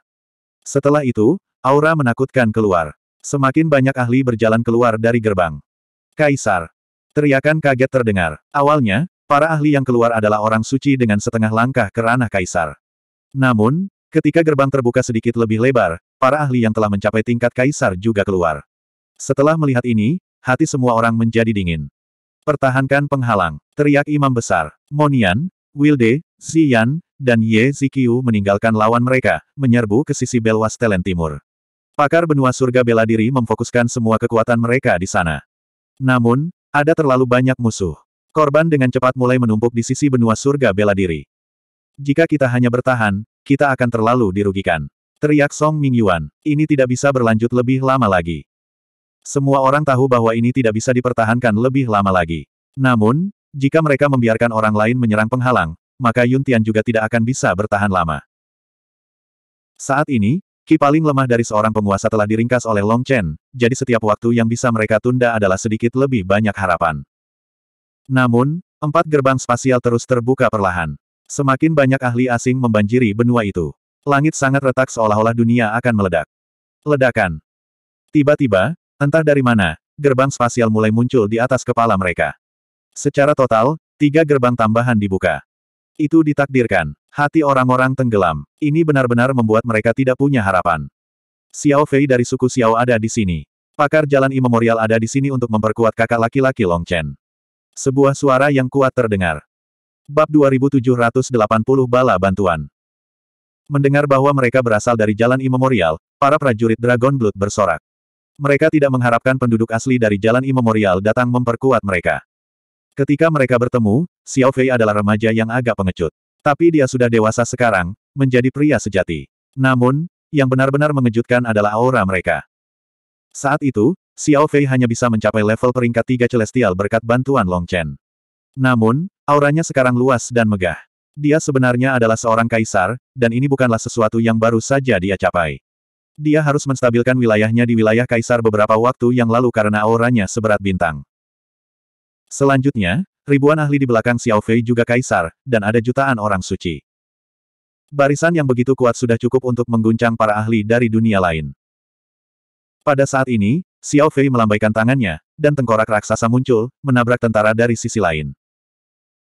Setelah itu, aura menakutkan keluar. Semakin banyak ahli berjalan keluar dari gerbang. Kaisar. Teriakan kaget terdengar. Awalnya, para ahli yang keluar adalah orang suci dengan setengah langkah ke ranah kaisar. Namun, ketika gerbang terbuka sedikit lebih lebar, para ahli yang telah mencapai tingkat kaisar juga keluar. Setelah melihat ini, hati semua orang menjadi dingin. Pertahankan penghalang, teriak imam besar. Monian, Wilde, Xian, dan Ye Zikiu meninggalkan lawan mereka, menyerbu ke sisi Belwastelen Timur. Pakar benua surga bela diri memfokuskan semua kekuatan mereka di sana. Namun, ada terlalu banyak musuh. Korban dengan cepat mulai menumpuk di sisi benua surga bela diri. Jika kita hanya bertahan, kita akan terlalu dirugikan. Teriak Song Ming Yuan, ini tidak bisa berlanjut lebih lama lagi. Semua orang tahu bahwa ini tidak bisa dipertahankan lebih lama lagi. Namun, jika mereka membiarkan orang lain menyerang penghalang, maka Yun Tian juga tidak akan bisa bertahan lama. Saat ini, Ki paling lemah dari seorang penguasa telah diringkas oleh Long Chen, jadi setiap waktu yang bisa mereka tunda adalah sedikit lebih banyak harapan. Namun, empat gerbang spasial terus terbuka perlahan. Semakin banyak ahli asing membanjiri benua itu. Langit sangat retak seolah-olah dunia akan meledak. Ledakan. Tiba-tiba, entah dari mana, gerbang spasial mulai muncul di atas kepala mereka. Secara total, tiga gerbang tambahan dibuka. Itu ditakdirkan. Hati orang-orang tenggelam. Ini benar-benar membuat mereka tidak punya harapan. Xiao Fei dari suku Xiao ada di sini. Pakar jalan imemorial ada di sini untuk memperkuat kakak laki-laki Long Chen. Sebuah suara yang kuat terdengar. Bab 2780 Bala Bantuan Mendengar bahwa mereka berasal dari jalan imemorial, para prajurit Dragon Blood bersorak. Mereka tidak mengharapkan penduduk asli dari jalan imemorial datang memperkuat mereka. Ketika mereka bertemu, Xiao Fei adalah remaja yang agak pengecut. Tapi dia sudah dewasa sekarang, menjadi pria sejati. Namun, yang benar-benar mengejutkan adalah aura mereka. Saat itu, Xiao Fei hanya bisa mencapai level peringkat tiga celestial berkat bantuan Long Chen. Namun, auranya sekarang luas dan megah. Dia sebenarnya adalah seorang kaisar, dan ini bukanlah sesuatu yang baru saja dia capai. Dia harus menstabilkan wilayahnya di wilayah kaisar beberapa waktu yang lalu karena auranya seberat bintang. Selanjutnya, Ribuan ahli di belakang Xiao Fei juga kaisar, dan ada jutaan orang suci. Barisan yang begitu kuat sudah cukup untuk mengguncang para ahli dari dunia lain. Pada saat ini, Xiao Fei melambaikan tangannya, dan tengkorak raksasa muncul, menabrak tentara dari sisi lain.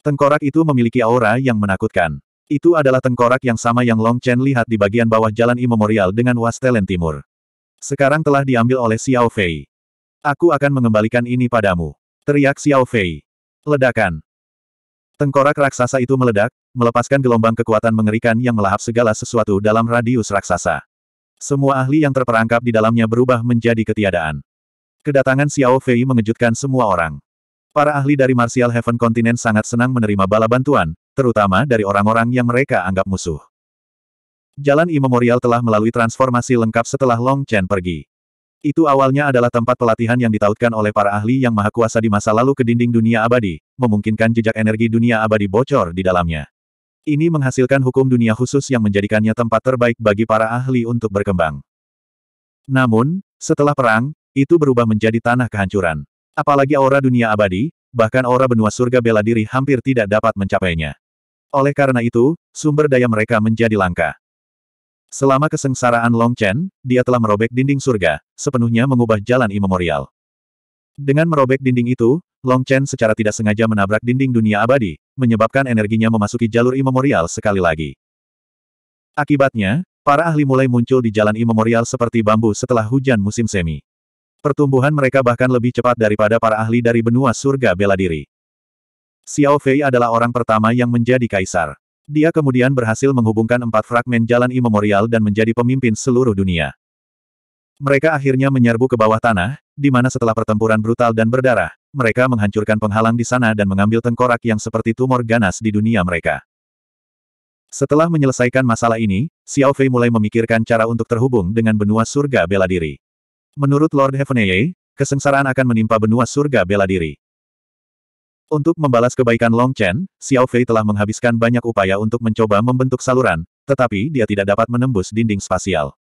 Tengkorak itu memiliki aura yang menakutkan. Itu adalah tengkorak yang sama yang Long Chen lihat di bagian bawah jalan imemorial dengan Wastelen Timur. Sekarang telah diambil oleh Xiao Fei. Aku akan mengembalikan ini padamu. Teriak Xiao Fei. Ledakan. Tengkorak raksasa itu meledak, melepaskan gelombang kekuatan mengerikan yang melahap segala sesuatu dalam radius raksasa. Semua ahli yang terperangkap di dalamnya berubah menjadi ketiadaan. Kedatangan Xiao Fei mengejutkan semua orang. Para ahli dari Martial Heaven Continent sangat senang menerima bala bantuan, terutama dari orang-orang yang mereka anggap musuh. Jalan Imemorial telah melalui transformasi lengkap setelah Long Chen pergi. Itu awalnya adalah tempat pelatihan yang ditautkan oleh para ahli yang maha kuasa di masa lalu ke dinding dunia abadi, memungkinkan jejak energi dunia abadi bocor di dalamnya. Ini menghasilkan hukum dunia khusus yang menjadikannya tempat terbaik bagi para ahli untuk berkembang. Namun, setelah perang, itu berubah menjadi tanah kehancuran. Apalagi aura dunia abadi, bahkan aura benua surga bela diri hampir tidak dapat mencapainya. Oleh karena itu, sumber daya mereka menjadi langka. Selama kesengsaraan Long Chen, dia telah merobek dinding surga, sepenuhnya mengubah jalan imemorial. Dengan merobek dinding itu, Long Chen secara tidak sengaja menabrak dinding dunia abadi, menyebabkan energinya memasuki jalur imemorial sekali lagi. Akibatnya, para ahli mulai muncul di jalan imemorial seperti bambu setelah hujan musim semi. Pertumbuhan mereka bahkan lebih cepat daripada para ahli dari benua surga bela diri. Xiao Fei adalah orang pertama yang menjadi kaisar. Dia kemudian berhasil menghubungkan empat fragmen jalan imemorial dan menjadi pemimpin seluruh dunia. Mereka akhirnya menyerbu ke bawah tanah, di mana setelah pertempuran brutal dan berdarah, mereka menghancurkan penghalang di sana dan mengambil tengkorak yang seperti tumor ganas di dunia mereka. Setelah menyelesaikan masalah ini, Xiao Fei mulai memikirkan cara untuk terhubung dengan benua surga bela diri. Menurut Lord Heaveneye, kesengsaraan akan menimpa benua surga bela diri. Untuk membalas kebaikan Long Chen, Xiao Fei telah menghabiskan banyak upaya untuk mencoba membentuk saluran, tetapi dia tidak dapat menembus dinding spasial.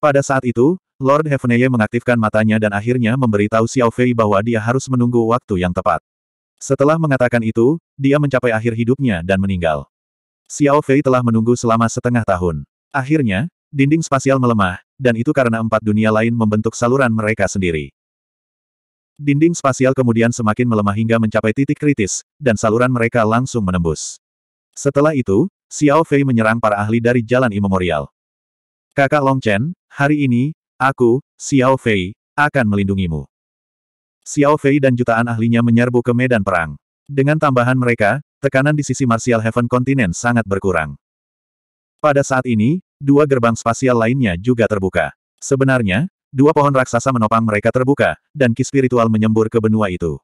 Pada saat itu, Lord Heaveneye mengaktifkan matanya dan akhirnya memberitahu Xiao Fei bahwa dia harus menunggu waktu yang tepat. Setelah mengatakan itu, dia mencapai akhir hidupnya dan meninggal. Xiao Fei telah menunggu selama setengah tahun. Akhirnya, dinding spasial melemah, dan itu karena empat dunia lain membentuk saluran mereka sendiri. Dinding spasial kemudian semakin melemah hingga mencapai titik kritis, dan saluran mereka langsung menembus. Setelah itu, Xiao Fei menyerang para ahli dari Jalan Imemorial. Kakak Long Chen, hari ini, aku, Xiao Fei, akan melindungimu. Xiao Fei dan jutaan ahlinya menyerbu ke medan perang. Dengan tambahan mereka, tekanan di sisi Martial Heaven Continent sangat berkurang. Pada saat ini, dua gerbang spasial lainnya juga terbuka. Sebenarnya, Dua pohon raksasa menopang mereka terbuka, dan ki spiritual menyembur ke benua itu.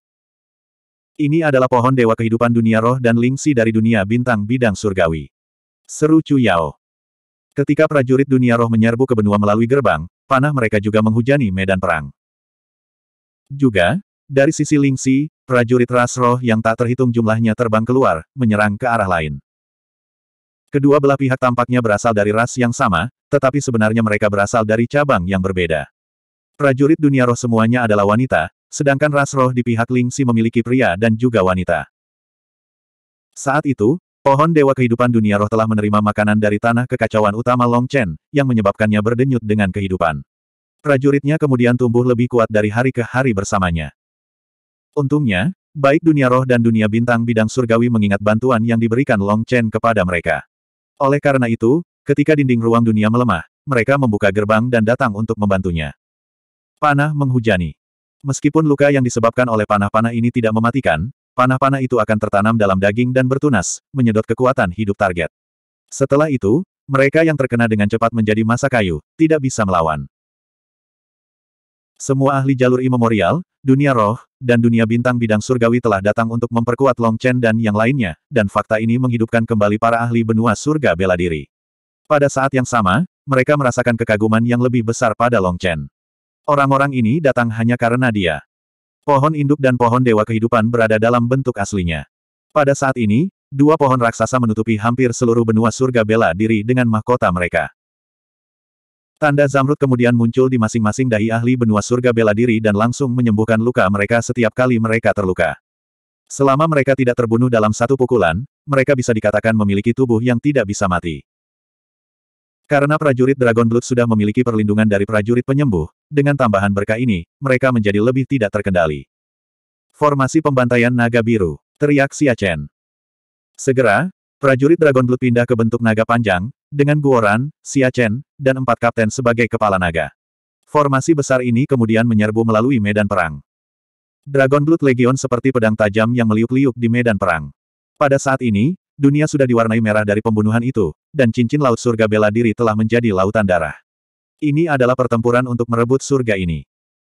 Ini adalah pohon dewa kehidupan dunia roh dan lingsi dari dunia bintang bidang surgawi. Seru Chu Yao. Ketika prajurit dunia roh menyerbu ke benua melalui gerbang, panah mereka juga menghujani medan perang. Juga, dari sisi lingsi, prajurit ras roh yang tak terhitung jumlahnya terbang keluar, menyerang ke arah lain. Kedua belah pihak tampaknya berasal dari ras yang sama, tetapi sebenarnya mereka berasal dari cabang yang berbeda. Prajurit dunia roh semuanya adalah wanita, sedangkan ras roh di pihak Lingxi memiliki pria dan juga wanita. Saat itu, pohon dewa kehidupan dunia roh telah menerima makanan dari tanah kekacauan utama Long Chen, yang menyebabkannya berdenyut dengan kehidupan. Prajuritnya kemudian tumbuh lebih kuat dari hari ke hari bersamanya. Untungnya, baik dunia roh dan dunia bintang bidang surgawi mengingat bantuan yang diberikan Long Chen kepada mereka. Oleh karena itu, ketika dinding ruang dunia melemah, mereka membuka gerbang dan datang untuk membantunya. Panah menghujani. Meskipun luka yang disebabkan oleh panah-panah ini tidak mematikan, panah-panah itu akan tertanam dalam daging dan bertunas, menyedot kekuatan hidup target. Setelah itu, mereka yang terkena dengan cepat menjadi masa kayu, tidak bisa melawan. Semua ahli jalur imemorial, dunia roh, dan dunia bintang bidang surgawi telah datang untuk memperkuat Long Chen dan yang lainnya, dan fakta ini menghidupkan kembali para ahli benua surga bela diri. Pada saat yang sama, mereka merasakan kekaguman yang lebih besar pada Long Chen. Orang-orang ini datang hanya karena dia. Pohon induk dan pohon dewa kehidupan berada dalam bentuk aslinya. Pada saat ini, dua pohon raksasa menutupi hampir seluruh benua surga bela diri dengan mahkota mereka. Tanda zamrud kemudian muncul di masing-masing dahi ahli benua surga bela diri dan langsung menyembuhkan luka mereka setiap kali mereka terluka. Selama mereka tidak terbunuh dalam satu pukulan, mereka bisa dikatakan memiliki tubuh yang tidak bisa mati. Karena prajurit Dragon Blood sudah memiliki perlindungan dari prajurit penyembuh, dengan tambahan berkah ini, mereka menjadi lebih tidak terkendali. Formasi pembantaian naga biru, teriak Siachen. Segera, prajurit Dragon Blood pindah ke bentuk naga panjang, dengan Guoran, Siachen, dan empat kapten sebagai kepala naga. Formasi besar ini kemudian menyerbu melalui medan perang. Dragon Blood Legion seperti pedang tajam yang meliuk-liuk di medan perang. Pada saat ini, Dunia sudah diwarnai merah dari pembunuhan itu, dan cincin laut surga bela diri telah menjadi lautan darah. Ini adalah pertempuran untuk merebut surga ini.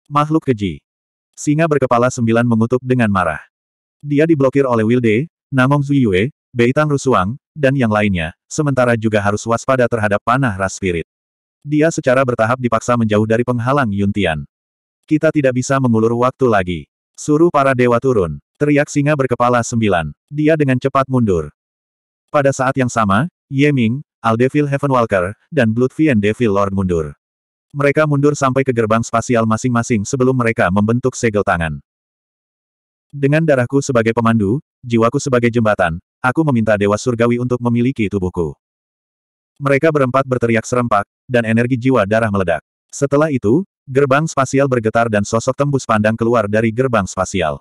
Makhluk keji. Singa berkepala sembilan mengutuk dengan marah. Dia diblokir oleh Wilde, Namong Zuyue, Beitang Rusuang, dan yang lainnya, sementara juga harus waspada terhadap panah ras spirit. Dia secara bertahap dipaksa menjauh dari penghalang Yuntian. Kita tidak bisa mengulur waktu lagi. Suruh para dewa turun. Teriak singa berkepala sembilan. Dia dengan cepat mundur. Pada saat yang sama, Ye Ming, Aldevil Heavenwalker, dan Bloodfiend Devil Lord mundur. Mereka mundur sampai ke gerbang spasial masing-masing sebelum mereka membentuk segel tangan. Dengan darahku sebagai pemandu, jiwaku sebagai jembatan, aku meminta Dewa Surgawi untuk memiliki tubuhku. Mereka berempat berteriak serempak, dan energi jiwa darah meledak. Setelah itu, gerbang spasial bergetar dan sosok tembus pandang keluar dari gerbang spasial.